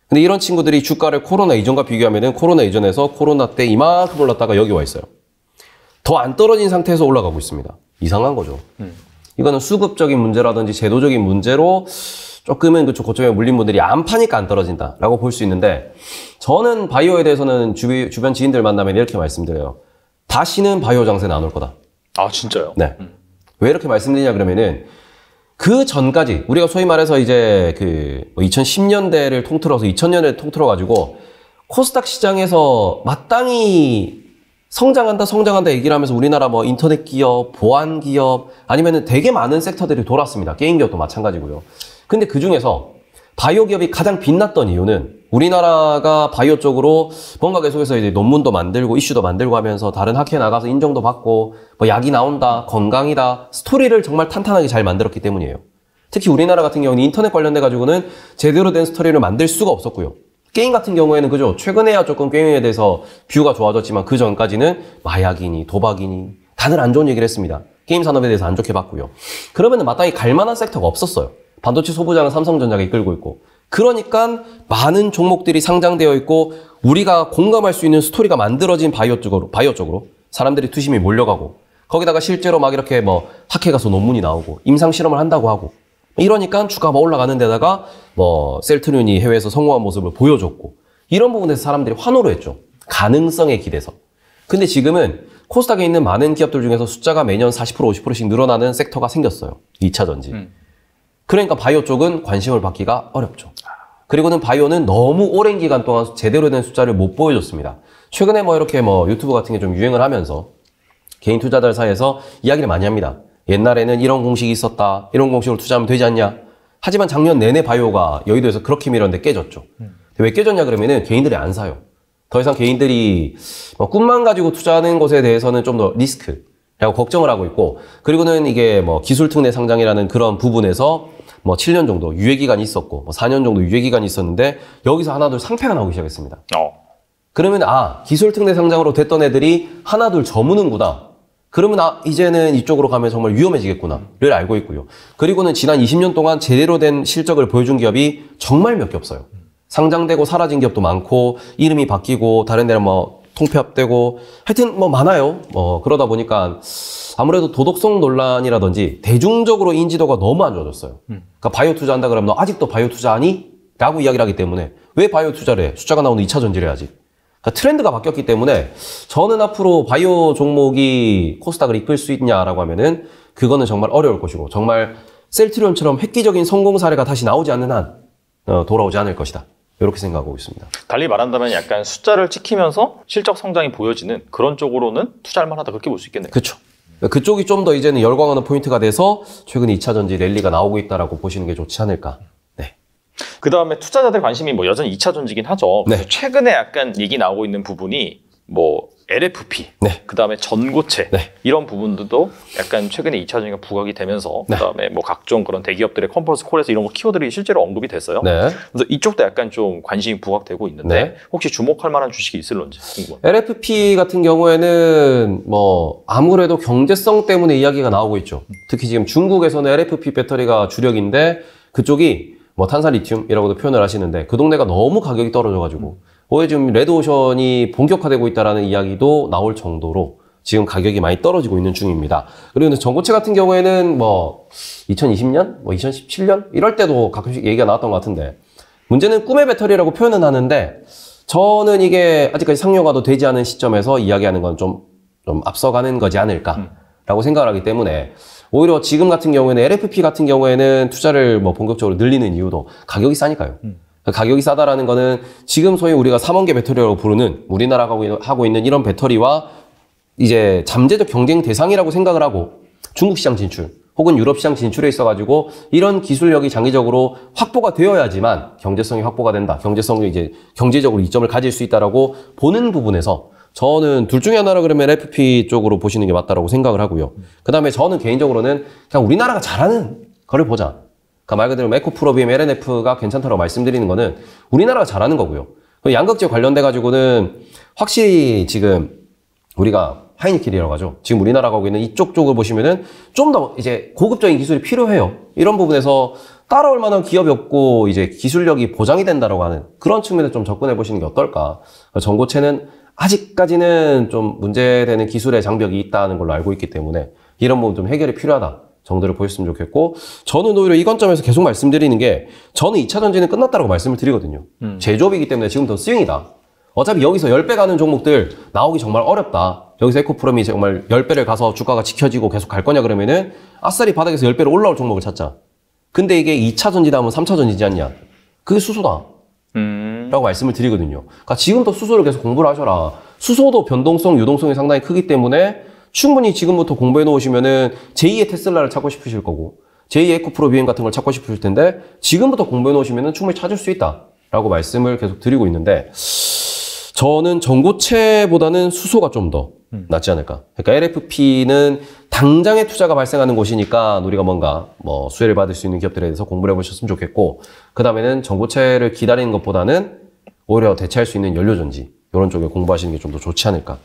근데 이런 친구들이 주가를 코로나 이전과 비교하면은 코로나 이전에서 코로나 때 이만큼 올랐다가 여기 와 있어요. 더 안 떨어진 상태에서 올라가고 있습니다. 이상한 거죠. 음. 이거는 수급적인 문제라든지 제도적인 문제로 조금은 그 고점에 물린 분들이 안 파니까 안 떨어진다라고 볼 수 있는데 저는 바이오에 대해서는 주변 지인들 만나면 이렇게 말씀드려요. 다시는 바이오 장세는 안올 거다. 아 진짜요? 네. 음. 왜 이렇게 말씀드리냐 그러면은 그 전까지 우리가 소위 말해서 이제 그 2010년대를 뭐 통틀어서 2000년을 통틀어 가지고 코스닥 시장에서 마땅히 성장한다 성장한다 얘기를 하면서 우리나라 뭐 인터넷 기업, 보안 기업 아니면은 되게 많은 섹터들이 돌았습니다. 게임 기업도 마찬가지고요. 근데 그 중에서 바이오 기업이 가장 빛났던 이유는 우리나라가 바이오 쪽으로 뭔가 계속해서 이제 논문도 만들고 이슈도 만들고 하면서 다른 학회에 나가서 인정도 받고 뭐 약이 나온다, 건강이다, 스토리를 정말 탄탄하게 잘 만들었기 때문이에요. 특히 우리나라 같은 경우는 인터넷 관련돼 가지고는 제대로 된 스토리를 만들 수가 없었고요. 게임 같은 경우에는 그죠. 최근에야 조금 게임에 대해서 뷰가 좋아졌지만 그 전까지는 마약이니 도박이니 다들 안 좋은 얘기를 했습니다. 게임 산업에 대해서 안 좋게 봤고요. 그러면 마땅히 갈 만한 섹터가 없었어요. 반도체 소부장은 삼성전자가 이끌고 있고 그러니까 많은 종목들이 상장되어 있고 우리가 공감할 수 있는 스토리가 만들어진 바이오 쪽으로 바이오 쪽으로 사람들이 투심이 몰려가고 거기다가 실제로 막 이렇게 뭐 학회 가서 논문이 나오고 임상 실험을 한다고 하고 이러니까 주가가 올라가는 데다가 뭐 셀트륜이 해외에서 성공한 모습을 보여줬고 이런 부분에서 사람들이 환호를 했죠. 가능성에 기대서. 근데 지금은 코스닥에 있는 많은 기업들 중에서 숫자가 매년 40% 50%씩 늘어나는 섹터가 생겼어요. 2차 전지. 음. 그러니까 바이오 쪽은 관심을 받기가 어렵죠. 그리고는 바이오는 너무 오랜 기간 동안 제대로 된 숫자를 못 보여줬습니다. 최근에 뭐 이렇게 뭐 유튜브 같은 게 좀 유행을 하면서 개인 투자들 사이에서 이야기를 많이 합니다. 옛날에는 이런 공식이 있었다. 이런 공식으로 투자하면 되지 않냐. 하지만 작년 내내 바이오가 여의도에서 그렇게 밀었는데 깨졌죠. 왜 깨졌냐 그러면은 개인들이 안 사요. 더 이상 개인들이 뭐 꿈만 가지고 투자하는 것에 대해서는 좀 더 리스크, 라고 걱정을 하고 있고 그리고는 이게 뭐 기술특례 상장이라는 그런 부분에서 뭐 7년 정도 유예기간이 있었고 뭐 4년 정도 유예기간이 있었는데 여기서 하나둘 상패가 나오기 시작했습니다. 어. 그러면 아 기술특례 상장으로 됐던 애들이 하나둘 저무는구나. 그러면 아 이제는 이쪽으로 가면 정말 위험해지겠구나를 알고 있고요. 그리고는 지난 20년 동안 제대로 된 실적을 보여준 기업이 정말 몇 개 없어요. 상장되고 사라진 기업도 많고 이름이 바뀌고 다른 데는 뭐 통폐합되고 하여튼 뭐 많아요. 뭐 그러다 보니까 아무래도 도덕성 논란이라든지 대중적으로 인지도가 너무 안 좋아졌어요. 음. 그러니까 바이오 투자한다 그러면 너 아직도 바이오 투자하니? 라고 이야기를 하기 때문에 왜 바이오 투자를 해? 숫자가 나오는 2차 전지를 해야지. 그러니까 트렌드가 바뀌었기 때문에 저는 앞으로 바이오 종목이 코스닥을 이끌 수 있냐라고 하면은 그거는 정말 어려울 것이고 정말 셀트리온처럼 획기적인 성공 사례가 다시 나오지 않는 한 어, 돌아오지 않을 것이다. 이렇게 생각하고 있습니다. 달리 말한다면 약간 숫자를 찍히면서 실적 성장이 보여지는 그런 쪽으로는 투자할 만하다 그렇게 볼 수 있겠네요. 그렇죠. 그쪽이 좀 더 이제는 열광하는 포인트가 돼서 최근 2차 전지 랠리가 나오고 있다라고 보시는 게 좋지 않을까. 네. 그 다음에 투자자들 관심이 뭐 여전히 2차 전지긴 하죠. 네. 최근에 약간 얘기 나오고 있는 부분이 뭐 LFP, 네. 그 다음에 전고체 네. 이런 부분들도 약간 최근에 이차전지가 부각이 되면서 네. 그 다음에 뭐 각종 그런 대기업들의 컨퍼런스 콜에서 이런 거 키워드들이 실제로 언급이 됐어요. 네. 그래서 이쪽도 약간 좀 관심이 부각되고 있는데 네. 혹시 주목할 만한 주식이 있을런지 궁금합니다. LFP 같은 경우에는 뭐 아무래도 경제성 때문에 이야기가 나오고 있죠. 특히 지금 중국에서는 LFP 배터리가 주력인데 그쪽이 뭐 탄산리튬이라고도 표현을 하시는데 그 동네가 너무 가격이 떨어져가지고 음. 거해 지금 레드오션이 본격화되고 있다는 이야기도 나올 정도로 지금 가격이 많이 떨어지고 있는 중입니다. 그리고 전고체 같은 경우에는 뭐 2020년, 뭐 2017년 이럴 때도 가끔씩 얘기가 나왔던 것 같은데 문제는 꿈의 배터리라고 표현은 하는데 저는 이게 아직까지 상용화도 되지 않은 시점에서 이야기하는 건 좀 좀 앞서가는 거지 않을까라고 음. 생각을 하기 때문에 오히려 지금 같은 경우에는 LFP 같은 경우에는 투자를 뭐 본격적으로 늘리는 이유도 가격이 싸니까요. 음. 가격이 싸다라는 거는 지금 소위 우리가 3원계 배터리라고 부르는 우리나라가 하고 있는 이런 배터리와 이제 잠재적 경쟁 대상이라고 생각을 하고 중국 시장 진출 혹은 유럽 시장 진출에 있어 가지고 이런 기술력이 장기적으로 확보가 되어야지만 경제성이 확보가 된다. 경제성이 이제 경제적으로 이점을 가질 수 있다라고 보는 부분에서 저는 둘 중에 하나라 그러면 FP 쪽으로 보시는 게 맞다라고 생각을 하고요. 그다음에 저는 개인적으로는 그냥 우리나라가 잘하는 거를 보자. 그러니까 말 그대로 메코프로비엠 LNF가 괜찮다고 말씀드리는 거는 우리나라가 잘하는 거고요. 그 양극재 관련돼 가지고는 확실히 지금 우리가 하이니킬이라고 하죠. 지금 우리나라가 하고 있는 이쪽 쪽을 보시면은 좀 더 이제 고급적인 기술이 필요해요. 이런 부분에서 따라올 만한 기업이 없고 이제 기술력이 보장이 된다라고 하는 그런 측면에 좀 접근해 보시는 게 어떨까. 그 전고체는 아직까지는 좀 문제되는 기술의 장벽이 있다는 걸로 알고 있기 때문에 이런 부분 좀 해결이 필요하다. 정도를 보셨으면 좋겠고 저는 오히려 이 관점에서 계속 말씀드리는 게 저는 2차 전지는 끝났다고 말씀을 드리거든요. 음. 제조업이기 때문에 지금 더 스윙이다. 어차피 여기서 10배 가는 종목들 나오기 정말 어렵다. 여기서 에코프롬이 정말 10배를 가서 주가가 지켜지고 계속 갈 거냐 그러면은 아싸리 바닥에서 10배로 올라올 종목을 찾자. 근데 이게 2차 전지다 하면 3차 전지지 않냐. 그게 수소다. 음. 라고 말씀을 드리거든요. 그러니까 지금부터 수소를 계속 공부를 하셔라. 수소도 변동성, 유동성이 상당히 크기 때문에 충분히 지금부터 공부해 놓으시면은 제2의 테슬라를 찾고 싶으실 거고 제2의 에코프로 비행 같은 걸 찾고 싶으실 텐데 지금부터 공부해 놓으시면은 충분히 찾을 수 있다라고 말씀을 계속 드리고 있는데 저는 전고체보다는 수소가 좀더 음. 낫지 않을까. 그러니까 LFP는 당장의 투자가 발생하는 곳이니까 우리가 뭔가 뭐 수혜를 받을 수 있는 기업들에 대해서 공부를 해보셨으면 좋겠고 그 다음에는 전고체를 기다리는 것보다는 오히려 대체할 수 있는 연료전지 이런 쪽에 공부하시는 게 좀 더 좋지 않을까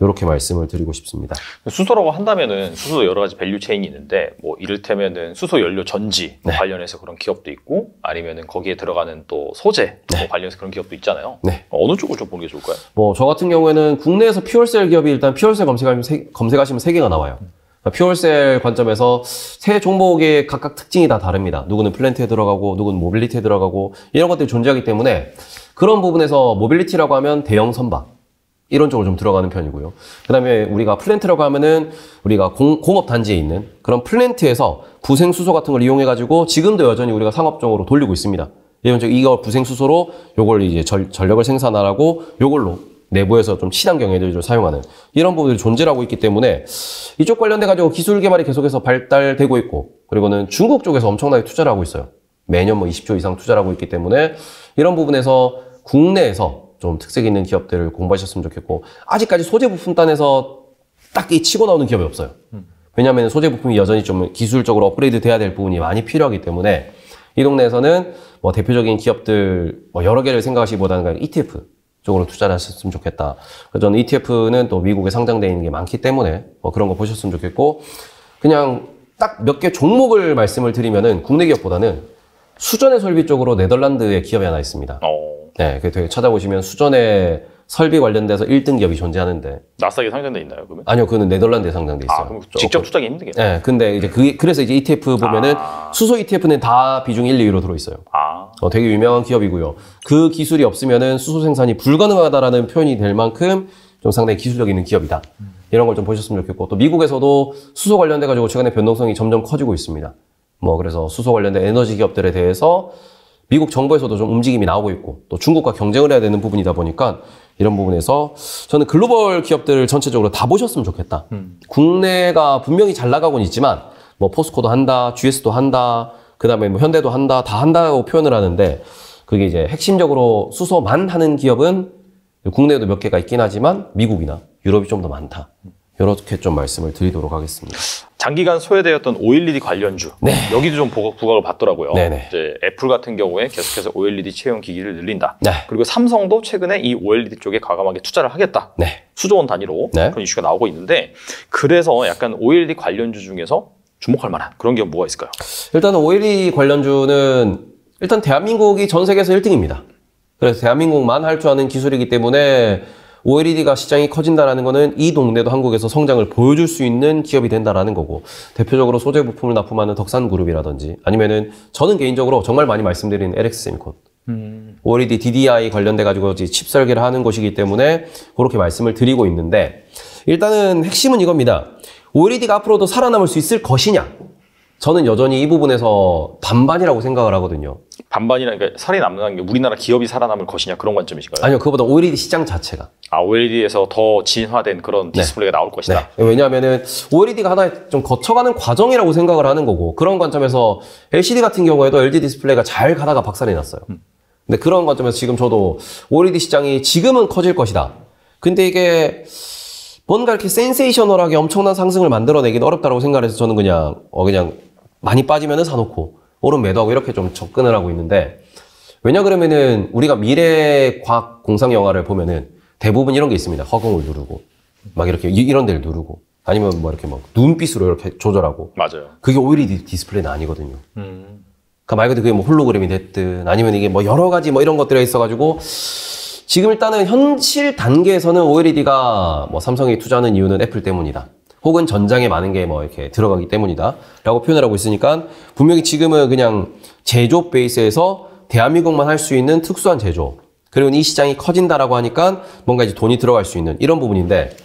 이렇게 말씀을 드리고 싶습니다. 수소라고 한다면은 수소 여러 가지 밸류 체인이 있는데 뭐 이를테면은 수소 연료 전지 네. 관련해서 그런 기업도 있고 아니면은 거기에 들어가는 또 소재 뭐 네. 뭐 관련해서 그런 기업도 있잖아요. 네. 어, 어느 쪽을 좀 보는 게 좋을까요? 뭐 저 같은 경우에는 국내에서 퓨얼셀 기업이 일단 퓨얼셀 검색하시면 세, 검색하시면 세 개가 나와요. 그러니까 퓨얼셀 관점에서 세 종목의 각각 특징이 다 다릅니다. 누구는 플랜트에 들어가고, 누구는 모빌리티에 들어가고, 이런 것들이 존재하기 때문에 그런 부분에서 모빌리티라고 하면 대형 선박, 이런 쪽으로 좀 들어가는 편이고요. 그다음에 우리가 플랜트라고 하면은 우리가 공, 업 단지에 있는 그런 플랜트에서 부생 수소 같은 걸 이용해 가지고 지금도 여전히 우리가 상업적으로 돌리고 있습니다. 이런 쪽, 면 이걸 부생 수소로 요걸 이제 전, 전력을 생산하라고 요걸로 내부에서 좀 친환 경에너지를 사용하는 이런 부분들이 존재하고 있기 때문에 이쪽 관련돼 가지고 기술 개발이 계속해서 발달되고 있고 그리고는 중국 쪽에서 엄청나게 투자를 하고 있어요. 매년 뭐 20조 이상 투자를 하고 있기 때문에 이런 부분에서 국내에서 좀 특색 있는 기업들을 공부하셨으면 좋겠고 아직까지 소재 부품단에서 딱히 치고 나오는 기업이 없어요. 왜냐하면 소재 부품이 여전히 좀 기술적으로 업그레이드 돼야 될 부분이 많이 필요하기 때문에 이 동네에서는 뭐 대표적인 기업들 뭐 여러 개를 생각하시기보다는 ETF 쪽으로 투자를 하셨으면 좋겠다. 그래서 저는 ETF는 또 미국에 상장되어 있는 게 많기 때문에 뭐 그런 거 보셨으면 좋겠고 그냥 딱 몇 개 종목을 말씀을 드리면은 국내 기업보다는 수전의 설비 쪽으로 네덜란드의 기업이 하나 있습니다. 오. 어. 네, 그 되게 찾아보시면 수전에 설비 관련돼서 1등 기업이 존재하는데 나스닥에 상장돼 있나요? 그러면? 아니요, 그거는 네덜란드에 상장돼 아, 있어요. 아, 그럼 직접 투자하기 힘들겠네. 근데 이제 그 그래서 이제 ETF 보면은 아. 수소 ETF는 다 비중 1, 2로 들어 있어요. 아. 어, 되게 유명한 기업이고요. 그 기술이 없으면은 수소 생산이 불가능하다라는 표현이 될 만큼 좀 상당히 기술력 있는 기업이다. 이런 걸 좀 보셨으면 좋겠고 또 미국에서도 수소 관련돼 가지고 최근에 변동성이 점점 커지고 있습니다. 뭐 그래서 수소 관련된 에너지 기업들에 대해서 미국 정부에서도 좀 움직임이 나오고 있고 또 중국과 경쟁을 해야 되는 부분이다 보니까 이런 부분에서 저는 글로벌 기업들을 전체적으로 다 보셨으면 좋겠다. 음. 국내가 분명히 잘 나가고는 있지만 뭐 포스코도 한다, GS도 한다, 그다음에 뭐 현대도 한다, 다 한다고 표현을 하는데 그게 이제 핵심적으로 수소만 하는 기업은 국내에도 몇 개가 있긴 하지만 미국이나 유럽이 좀 더 많다. 이렇게 좀 말씀을 드리도록 하겠습니다. 장기간 소외되었던 OLED 관련주 네. 여기도 좀 부각을 받더라고요. 네네. 이제 애플 같은 경우에 계속해서 OLED 채용 기기를 늘린다. 네. 그리고 삼성도 최근에 이 OLED 쪽에 과감하게 투자를 하겠다. 네. 수조원 단위로 네. 그런 이슈가 나오고 있는데 그래서 약간 OLED 관련주 중에서 주목할 만한 그런 게 뭐가 있을까요? 일단 OLED 관련주는 일단 대한민국이 전 세계에서 1등입니다. 그래서 대한민국만 할 줄 아는 기술이기 때문에 음. OLED가 시장이 커진다는 거는 이 동네도 한국에서 성장을 보여줄 수 있는 기업이 된다는 거고 대표적으로 소재 부품을 납품하는 덕산 그룹이라든지 아니면은 저는 개인적으로 정말 많이 말씀드린 LX 세미콘 음. OLED DDI 관련돼 가지고 칩 설계를 하는 곳이기 때문에 그렇게 말씀을 드리고 있는데 일단은 핵심은 이겁니다. OLED가 앞으로도 살아남을 수 있을 것이냐 저는 여전히 이 부분에서 반반이라고 생각을 하거든요. 반반이라 그러니까 살이 남는 게 우리나라 기업이 살아남을 것이냐 그런 관점이신가요? 아니요, 그보다 OLED 시장 자체가. 아 OLED에서 더 진화된 그런 네. 디스플레이가 네. 나올 것이다. 네. 왜냐하면은 OLED가 하나의 좀 거쳐가는 과정이라고 생각을 하는 거고 그런 관점에서 LCD 같은 경우에도 l e d 디스플레이가 잘 가다가 박살이 났어요. 음. 근데 그런 관점에서 지금 저도 OLED 시장이 지금은 커질 것이다. 근데 이게 뭔가 이렇게 센세이셔널하게 엄청난 상승을 만들어내긴 어렵다고 생각해서 저는 그냥 어 그냥 많이 빠지면은 사놓고 오른 매도하고 이렇게 좀 접근을 하고 있는데 왜냐 그러면은 우리가 미래 과학 공상 영화를 보면은 대부분 이런 게 있습니다. 허공을 누르고 막 이렇게 이, 런 데를 누르고 아니면 뭐 이렇게 막 뭐 눈빛으로 이렇게 조절하고 맞아요. 그게 오히려 디스플레이는 아니거든요. 음. 그러니까 말 그대로 그게 뭐 홀로그램이 됐든 아니면 이게 뭐 여러 가지 뭐 이런 것들이 있어가지고 지금 일단은 현실 단계에서는 OLED가 뭐 삼성이 투자하는 이유는 애플 때문이다. 혹은 전장에 많은 게 뭐 이렇게 들어가기 때문이다 라고 표현을 하고 있으니까 분명히 지금은 그냥 제조 베이스에서 대한민국만 할 수 있는 특수한 제조 그리고 이 시장이 커진다라고 하니까 뭔가 이제 돈이 들어갈 수 있는 이런 부분인데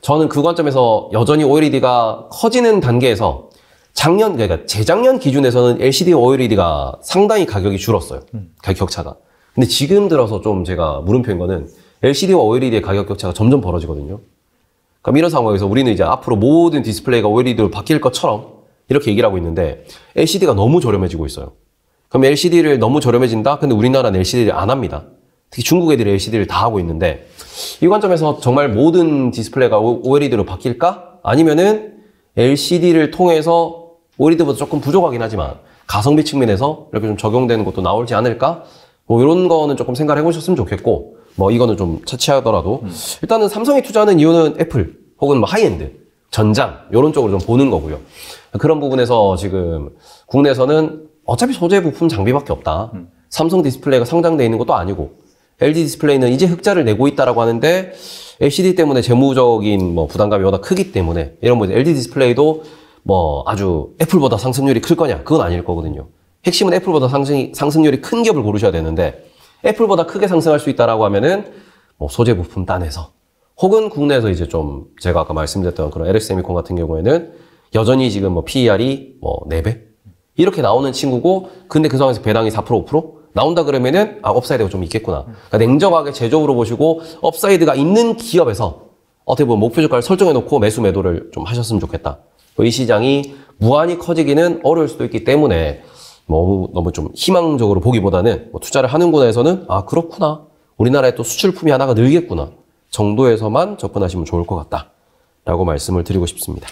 저는 그 관점에서 여전히 OLED가 커지는 단계에서 작년 그러니까 재작년 기준에서는 LCD OLED가 상당히 가격이 줄었어요 음. 가격 격차가 근데 지금 들어서 좀 제가 물음표인 거는 LCD와 OLED의 가격 격차가 점점 벌어지거든요 그럼 이런 상황에서 우리는 이제 앞으로 모든 디스플레이가 OLED로 바뀔 것처럼 이렇게 얘기를 하고 있는데 LCD가 너무 저렴해지고 있어요. 그럼 LCD를 너무 저렴해진다? 근데 우리나라는 LCD를 안 합니다. 특히 중국 애들이 LCD를 다 하고 있는데 이 관점에서 정말 모든 디스플레이가 OLED로 바뀔까? 아니면은 LCD를 통해서 OLED보다 조금 부족하긴 하지만 가성비 측면에서 이렇게 좀 적용되는 것도 나오지 않을까? 뭐 이런 거는 조금 생각해 보셨으면 좋겠고 뭐 이거는 좀 차치하더라도 음. 일단은 삼성이 투자하는 이유는 애플 혹은 뭐 하이엔드 전장 이런 쪽으로 좀 보는 거고요. 그런 부분에서 지금 국내에서는 어차피 소재 부품 장비밖에 없다. 음. 삼성 디스플레이가 상장돼 있는 것도 아니고 LG 디스플레이는 이제 흑자를 내고 있다라고 하는데 LCD 때문에 재무적인 뭐 부담감이 워낙 크기 때문에 이런 뭐 LG 디스플레이도 뭐 아주 애플보다 상승률이 클 거냐 그건 아닐 거거든요. 핵심은 애플보다 상승 상승률이 큰 기업을 고르셔야 되는데 애플보다 크게 상승할 수 있다라고 하면은 뭐 소재 부품 단에서 혹은 국내에서 이제 좀 제가 아까 말씀드렸던 그런 LS세미콘 같은 경우에는 여전히 지금 뭐 PER이 뭐 4배 이렇게 나오는 친구고 근데 그 상황에서 배당이 4% 5% 나온다 그러면은 아 업사이드가 좀 있겠구나. 그러니까 냉정하게 제조업으로 보시고 업사이드가 있는 기업에서 어떻게 보면 목표 주가를 설정해 놓고 매수 매도를 좀 하셨으면 좋겠다. 이 시장이 무한히 커지기는 어려울 수도 있기 때문에 너무, 너무 좀 희망적으로 보기보다는 뭐 투자를 하는구나에서는 아, 그렇구나. 우리나라에 또 수출품이 하나가 늘겠구나. 정도에서만 접근하시면 좋을 것 같다. 라고 말씀을 드리고 싶습니다.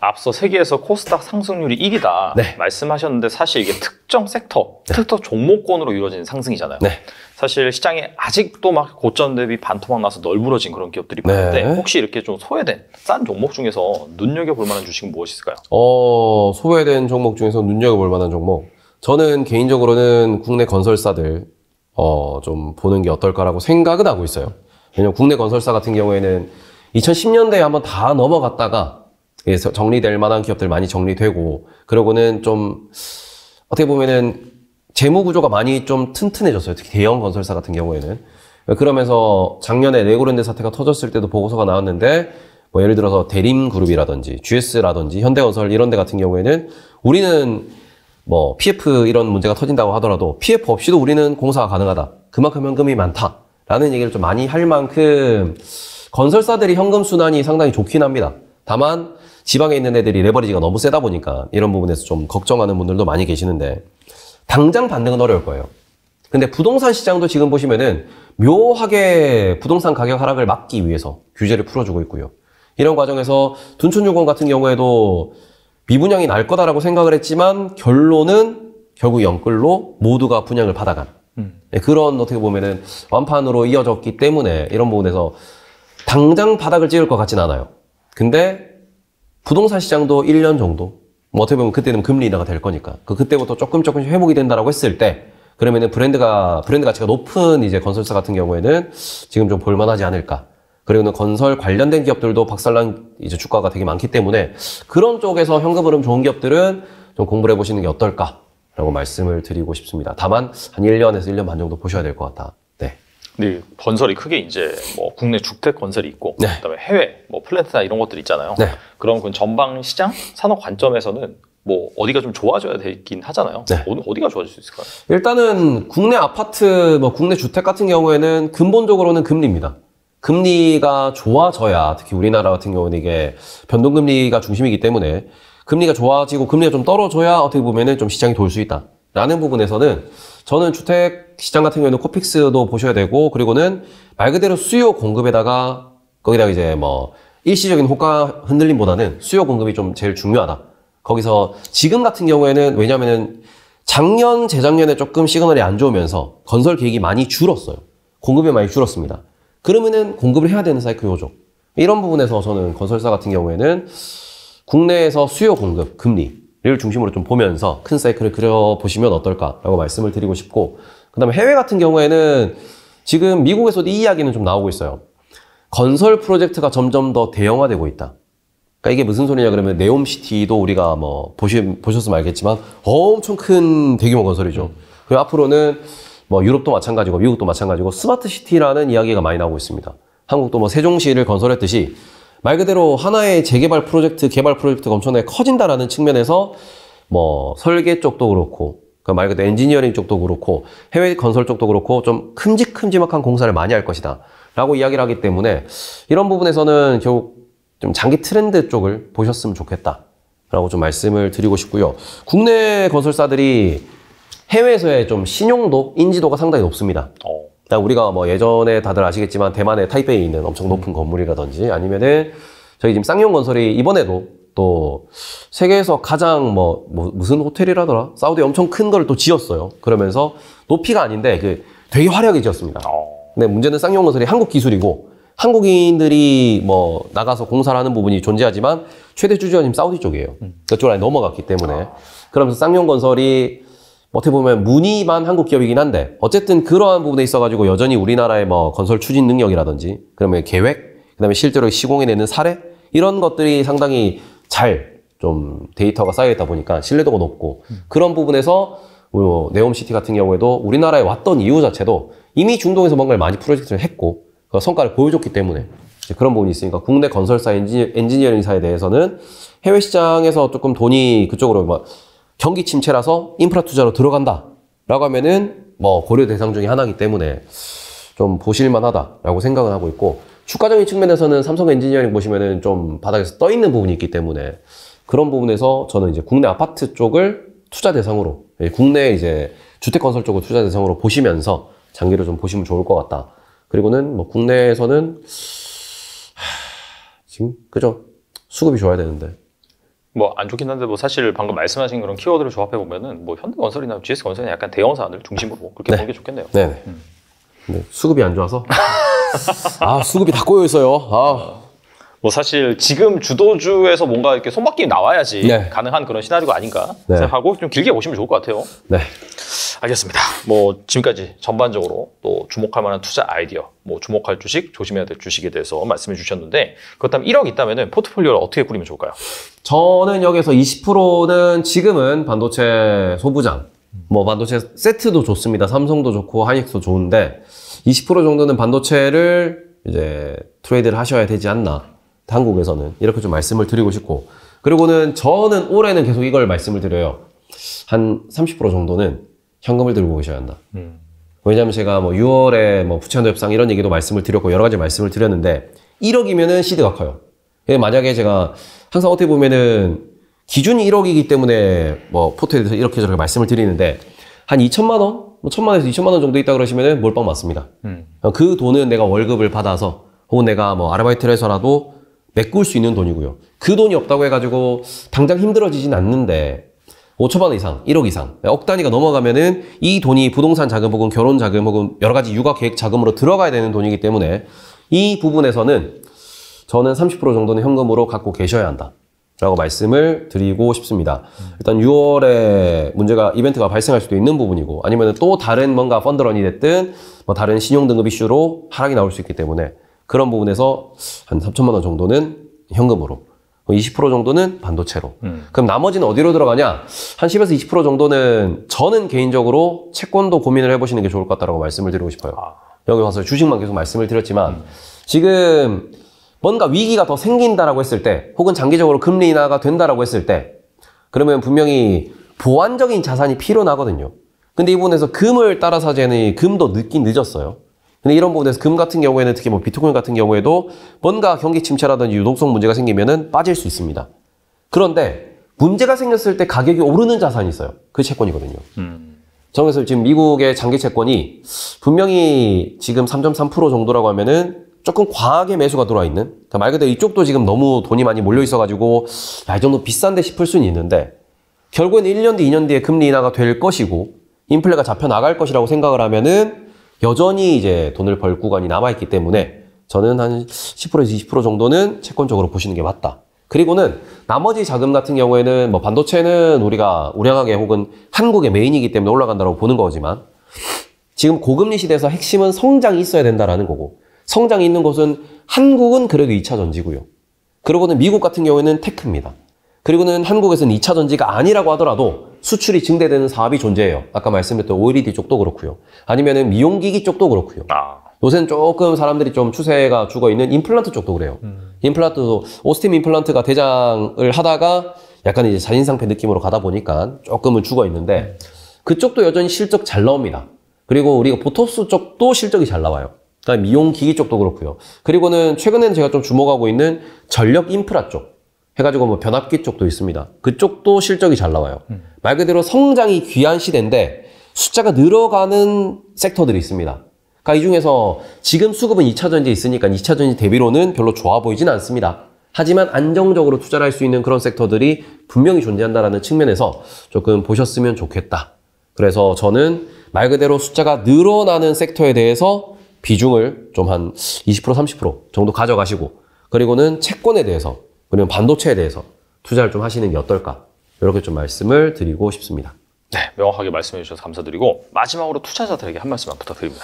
앞서 세계에서 코스닥 상승률이 1위다 네. 말씀하셨는데 사실 이게 특정 섹터, 네. 특정 종목권으로 이루어진 상승이잖아요. 네. 사실 시장에 아직도 막 고점 대비 반토막 나서 널브러진 그런 기업들이 네. 많은데 혹시 이렇게 좀 소외된 싼 종목 중에서 눈여겨볼 만한 주식은 무엇이 있을까요? 어, 소외된 종목 중에서 눈여겨볼 만한 종목 저는 개인적으로는 국내 건설사들 어, 좀 보는 게 어떨까라고 생각은 하고 있어요. 왜냐면 국내 건설사 같은 경우에는 2010년대에 한번 다 넘어갔다가 예, 정리될 만한 기업들 많이 정리되고 그러고는 좀 어떻게 보면은 재무 구조가 많이 좀 튼튼해졌어요. 특히 대형 건설사 같은 경우에는 그러면서 작년에 레고랜드 사태가 터졌을 때도 보고서가 나왔는데 뭐 예를 들어서 대림그룹이라든지 GS라든지 현대건설 이런 데 같은 경우에는 우리는 뭐 PF 이런 문제가 터진다고 하더라도 PF 없이도 우리는 공사가 가능하다. 그만큼 현금이 많다. 라는 얘기를 좀 많이 할 만큼 건설사들이 현금 순환이 상당히 좋긴 합니다. 다만 지방에 있는 애들이 레버리지가 너무 세다 보니까 이런 부분에서 좀 걱정하는 분들도 많이 계시는데 당장 반등은 어려울 거예요. 근데 부동산 시장도 지금 보시면은 묘하게 부동산 가격 하락을 막기 위해서 규제를 풀어주고 있고요. 이런 과정에서 둔촌유공 같은 경우에도 미분양이 날 거다라고 생각을 했지만 결론은 결국 영끌로 모두가 분양을 받아간 음. 네, 그런 어떻게 보면은 완판으로 이어졌기 때문에 이런 부분에서 당장 바닥을 찍을 것 같진 않아요. 근데 부동산 시장도 1년 정도 뭐 어떻게 보면 그때는 금리 인하가 될 거니까 그 그때부터 조금 조금씩 회복이 된다라고 했을 때 그러면은 브랜드가 브랜드 가치가 높은 이제 건설사 같은 경우에는 지금 좀 볼만하지 않을까 그리고는 건설 관련된 기업들도 박살난 이제 주가가 되게 많기 때문에 그런 쪽에서 현금 흐름 좋은 기업들은 좀 공부를 해보시는 게 어떨까 라고 말씀을 드리고 싶습니다. 다만 한 1년에서 1년 반 정도 보셔야 될 것 같다. 네. 네, 건설이 크게 이제 뭐 국내 주택 건설이 있고 네. 그다음에 해외 뭐 플랜트나 이런 것들 있잖아요. 네. 그럼 그 전방 시장 산업 관점에서는 뭐 어디가 좀 좋아져야 되긴 하잖아요. 네. 어디, 가 좋아질 수 있을까요? 일단은 국내 아파트 뭐 국내 주택 같은 경우에는 근본적으로는 금리입니다. 금리가 좋아져야 특히 우리나라 같은 경우는 이게 변동금리가 중심이기 때문에 금리가 좋아지고 금리가 좀 떨어져야 어떻게 보면은 좀 시장이 돌 수 있다. 라는 부분에서는 저는 주택 시장 같은 경우에는 코픽스도 보셔야 되고 그리고는 말 그대로 수요 공급에다가 거기다가 이제 뭐 일시적인 호가 흔들림보다는 수요 공급이 좀 제일 중요하다. 거기서 지금 같은 경우에는 왜냐면은 작년 재작년에 조금 시그널이 안 좋으면서 건설 계획이 많이 줄었어요. 공급이 많이 줄었습니다. 그러면은 공급을 해야 되는 사이클 요조. 이런 부분에서 저는 건설사 같은 경우에는 국내에서 수요 공급 금리를 중심으로 좀 보면서 큰 사이클을 그려보시면 어떨까라고 말씀을 드리고 싶고 그 다음에 해외 같은 경우에는 지금 미국에서도 이 이야기는 좀 나오고 있어요. 건설 프로젝트가 점점 더 대형화되고 있다. 그러니까 이게 무슨 소리냐 그러면 네옴시티도 우리가 뭐 보시, 보셨으면 알겠지만 엄청 큰 대규모 건설이죠. 그리고 앞으로는 뭐 유럽도 마찬가지고 미국도 마찬가지고 스마트 시티라는 이야기가 많이 나오고 있습니다. 한국도 뭐 세종시를 건설했듯이 말 그대로 하나의 재개발 프로젝트, 개발 프로젝트가 엄청나게 커진다라는 측면에서 뭐 설계 쪽도 그렇고 그말 그대로 엔지니어링 쪽도 그렇고 해외 건설 쪽도 그렇고 좀 큼직큼직한 공사를 많이 할 것이다 라고 이야기를 하기 때문에 이런 부분에서는 결국 좀 장기 트렌드 쪽을 보셨으면 좋겠다 라고 좀 말씀을 드리고 싶고요 국내 건설사들이 해외에서의 좀 신용도, 인지도가 상당히 높습니다. 어. 우리가 뭐 예전에 다들 아시겠지만 대만의 타이페이에 있는 엄청 높은 음. 건물이라든지 아니면은 저희 지금 쌍용건설이 이번에도 또 세계에서 가장 뭐, 뭐 무슨 호텔이라더라 사우디 엄청 큰 거를 또 지었어요. 그러면서 높이가 아닌데 그 되게 화려하게 지었습니다. 어. 근데 문제는 쌍용건설이 한국 기술이고 한국인들이 뭐 나가서 공사를 하는 부분이 존재하지만 최대 주주가 지금 사우디 쪽이에요. 음. 그쪽으로 넘어갔기 때문에 아. 그러면서 쌍용건설이 어떻게 보면 문의만 한국 기업이긴 한데 어쨌든 그러한 부분에 있어가지고 여전히 우리나라의 뭐 건설 추진 능력이라든지 그러면 계획 그다음에 실제로 시공해내는 사례 이런 것들이 상당히 잘 좀 데이터가 쌓여 있다 보니까 신뢰도가 높고 음. 그런 부분에서 뭐 네옴시티 같은 경우에도 우리나라에 왔던 이유 자체도 이미 중동에서 뭔가를 많이 프로젝트를 했고 그 성과를 보여줬기 때문에 그런 부분이 있으니까 국내 건설사 엔지니어링사에 대해서는 해외 시장에서 조금 돈이 그쪽으로 막 경기 침체라서 인프라 투자로 들어간다. 라고 하면은 뭐 고려 대상 중의 하나이기 때문에 좀 보실만 하다라고 생각을 하고 있고 주가적인 측면에서는 삼성 엔지니어링 보시면은 좀 바닥에서 떠 있는 부분이 있기 때문에 그런 부분에서 저는 이제 국내 아파트 쪽을 투자 대상으로 예, 국내 이제 주택 건설 쪽을 투자 대상으로 보시면서 장기를 좀 보시면 좋을 것 같다. 그리고는 뭐 국내에서는 하... 지금 그죠 수급이 좋아야 되는데 뭐안 좋긴 한데 뭐 사실 방금 말씀하신 그런 키워드를 조합해 보면은 뭐 현대건설이나 GS건설이 약간 대형사안을 중심으로 그렇게 네. 보는 게 좋겠네요. 네. 네. 음. 네. 수급이 안 좋아서 아 수급이 다 꼬여 있어요. 아뭐 사실 지금 주도주에서 뭔가 이렇게 손바뀜이 나와야지 네. 가능한 그런 시나리오가 아닌가 네. 생각하고 좀 길게 보시면 좋을 것 같아요. 네. 알겠습니다. 뭐 지금까지 전반적으로 또 주목할 만한 투자 아이디어, 뭐 주목할 주식, 조심해야 될 주식에 대해서 말씀해 주셨는데 그렇다면 1억 있다면은 포트폴리오를 어떻게 꾸리면 좋을까요? 저는 여기서 20%는 지금은 반도체 소부장, 뭐 반도체 세트도 좋습니다. 삼성도 좋고 하이닉스도 좋은데 20% 정도는 반도체를 이제 트레이드를 하셔야 되지 않나 당국에서는 이렇게 좀 말씀을 드리고 싶고 그리고는 저는 올해는 계속 이걸 말씀을 드려요. 한 30% 정도는 현금을 들고 계셔야 한다. 음. 왜냐하면 제가 뭐 6월에 뭐 부채한도 협상 이런 얘기도 말씀을 드렸고 여러 가지 말씀을 드렸는데 1억이면은 시드가 커요. 만약에 제가 항상 어떻게 보면은 기준이 1억이기 때문에 뭐 포트에 대해서 이렇게 저렇게 말씀을 드리는데 한 2천만 원, 뭐 천만 원에서 2천만 원 정도 있다 그러시면은 몰빵 맞습니다. 음. 그 돈은 내가 월급을 받아서 혹은 내가 뭐 아르바이트를 해서라도 메꿀 수 있는 돈이고요. 그 돈이 없다고 해가지고 당장 힘들어지진 않는데 5초반 이상, 1억 이상, 억 단위가 넘어가면은 이 돈이 부동산 자금 혹은 결혼 자금 혹은 여러 가지 육아 계획 자금으로 들어가야 되는 돈이기 때문에 이 부분에서는 저는 30% 정도는 현금으로 갖고 계셔야 한다. 라고 말씀을 드리고 싶습니다. 일단 6월에 문제가 이벤트가 발생할 수도 있는 부분이고 아니면 또 다른 뭔가 펀드런이 됐든 뭐 다른 신용등급 이슈로 하락이 나올 수 있기 때문에 그런 부분에서 한 3천만 원 정도는 현금으로 20% 정도는 반도체로. 음. 그럼 나머지는 어디로 들어가냐? 한 10에서 20% 정도는 저는 개인적으로 채권도 고민을 해보시는 게 좋을 것 같다라고 말씀을 드리고 싶어요. 아. 여기 와서 주식만 계속 말씀을 드렸지만 음. 지금 뭔가 위기가 더 생긴다라고 했을 때, 혹은 장기적으로 금리 인하가 된다라고 했을 때, 그러면 분명히 보완적인 자산이 필요하거든요. 근데 이 부분에서 금을 따라 사재는 금도 늦긴 늦었어요. 근데 이런 부분에서 금 같은 경우에는 특히 뭐 비트코인 같은 경우에도 뭔가 경기 침체라든지 유동성 문제가 생기면은 빠질 수 있습니다. 그런데 문제가 생겼을 때 가격이 오르는 자산이 있어요. 그 채권이거든요. 음. 정해서 지금 미국의 장기 채권이 분명히 지금 3.3% 정도라고 하면은 조금 과하게 매수가 들어와 있는 그러니까 말 그대로 이쪽도 지금 너무 돈이 많이 몰려 있어 가지고 야, 이 정도 비싼데 싶을 수는 있는데 결국에는 1년 뒤, 2년 뒤에 금리 인하가 될 것이고 인플레가 잡혀 나갈 것이라고 생각을 하면은 여전히 이제 돈을 벌 구간이 남아있기 때문에 저는 한 10%에서 20% 정도는 채권 적으로 보시는 게 맞다. 그리고는 나머지 자금 같은 경우에는 뭐 반도체는 우리가 우량하게 혹은 한국의 메인이기 때문에 올라간다고 보는 거지만 지금 고금리 시대에서 핵심은 성장이 있어야 된다라는 거고 성장이 있는 곳은 한국은 그래도 2차 전지고요. 그리고는 미국 같은 경우에는 테크입니다. 그리고는 한국에서는 2차 전지가 아니라고 하더라도 수출이 증대되는 사업이 존재해요. 아까 말씀드렸던 OLED 쪽도 그렇고요. 아니면은 미용기기 쪽도 그렇고요. 아. 요새는 조금 사람들이 좀 추세가 죽어 있는 임플란트 쪽도 그래요. 음. 임플란트도 오스템 임플란트가 대장을 하다가 약간 이제 자신 상태 느낌으로 가다 보니까 조금은 죽어 있는데 음. 그쪽도 여전히 실적 잘 나옵니다. 그리고 우리가 보톡스 쪽도 실적이 잘 나와요. 그다음 미용 기기 쪽도 그렇고요. 그리고는 최근에는 제가 좀 주목하고 있는 전력 인프라 쪽 해가지고 뭐 변압기 쪽도 있습니다. 그쪽도 실적이 잘 나와요. 음. 말 그대로 성장이 귀한 시대인데 숫자가 늘어가는 섹터들이 있습니다. 그러니까 이 중에서 지금 수급은 2차전지에 있으니까 2차전지 대비로는 별로 좋아 보이진 않습니다. 하지만 안정적으로 투자를 할 수 있는 그런 섹터들이 분명히 존재한다라는 측면에서 조금 보셨으면 좋겠다. 그래서 저는 말 그대로 숫자가 늘어나는 섹터에 대해서 비중을 좀 한 20% 30% 정도 가져가시고 그리고는 채권에 대해서 그리고 반도체에 대해서 투자를 좀 하시는 게 어떨까 이렇게 좀 말씀을 드리고 싶습니다. 네, 명확하게 말씀해 주셔서 감사드리고 마지막으로 투자자들에게 한말씀 부탁드립니다.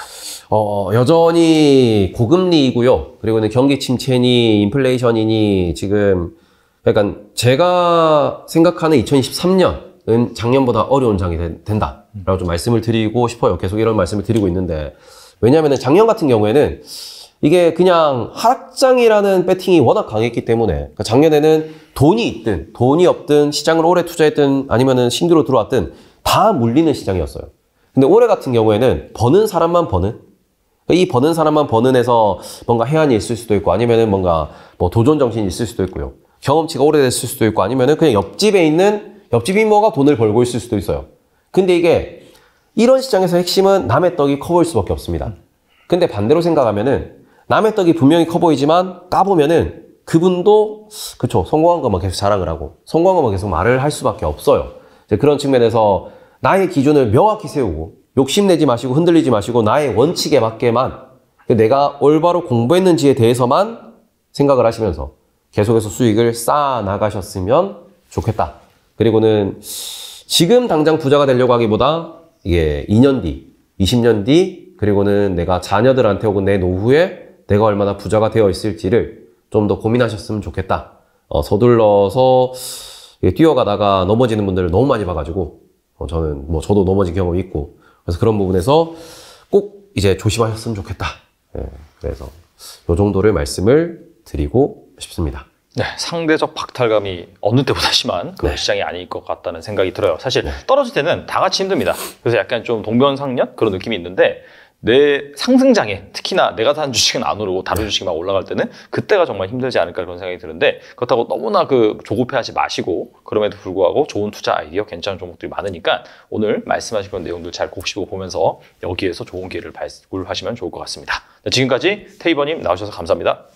어, 여전히 고금리이고요. 그리고는 경기 침체니 인플레이션이니 지금 약간 제가 생각하는 2023년은 작년보다 어려운 장이 된다라고 좀 말씀을 드리고 싶어요. 계속 이런 말씀을 드리고 있는데 왜냐하면 작년 같은 경우에는 이게 그냥 하락장이라는 배팅이 워낙 강했기 때문에 그러니까 작년에는 돈이 있든 돈이 없든 시장을 오래 투자했든 아니면은 신규로 들어왔든 다 물리는 시장이었어요. 근데 올해 같은 경우에는 버는 사람만 버는 그러니까 이 버는 사람만 버는 해서 뭔가 해안이 있을 수도 있고 아니면은 뭔가 뭐 도전 정신이 있을 수도 있고요. 경험치가 오래됐을 수도 있고 아니면은 그냥 옆집에 있는 옆집 이모가 돈을 벌고 있을 수도 있어요. 근데 이게 이런 시장에서 핵심은 남의 떡이 커 보일 수밖에 없습니다. 근데 반대로 생각하면은 남의 떡이 분명히 커 보이지만 까보면은 그분도 그쵸 성공한 것만 계속 자랑을 하고 성공한 것만 계속 말을 할 수밖에 없어요. 그런 측면에서 나의 기준을 명확히 세우고 욕심내지 마시고 흔들리지 마시고 나의 원칙에 맞게만 그 내가 올바로 공부했는지에 대해서만 생각을 하시면서 계속해서 수익을 쌓아 나가셨으면 좋겠다. 그리고는 지금 당장 부자가 되려고 하기보다 이게 2년 뒤, 20년 뒤, 그리고는 내가 자녀들한테 혹은 내 노후에 내가 얼마나 부자가 되어 있을지를 좀 더 고민하셨으면 좋겠다. 어, 서둘러서 뛰어가다가 넘어지는 분들을 너무 많이 봐가지고 어, 저는 뭐 저도 넘어진 경험이 있고 그래서 그런 부분에서 꼭 이제 조심하셨으면 좋겠다. 예, 그래서 요 정도를 말씀을 드리고 싶습니다. 네, 상대적 박탈감이 어느 때보다 심한 네. 그런 네. 시장이 아닐 것 같다는 생각이 들어요. 사실 네. 떨어질 때는 다 같이 힘듭니다. 그래서 약간 좀 동변상련 그런 느낌이 있는데 내 상승장에 특히나 내가 사는 주식은 안 오르고 다른 주식이 막 올라갈 때는 그때가 정말 힘들지 않을까 그런 생각이 드는데 그렇다고 너무나 그 조급해하지 마시고 그럼에도 불구하고 좋은 투자 아이디어 괜찮은 종목들이 많으니까 오늘 말씀하신 그런 내용들 잘 곱씹어 보면서 여기에서 좋은 기회를 발굴하시면 좋을 것 같습니다. 네, 지금까지 테이버님 나오셔서 감사합니다.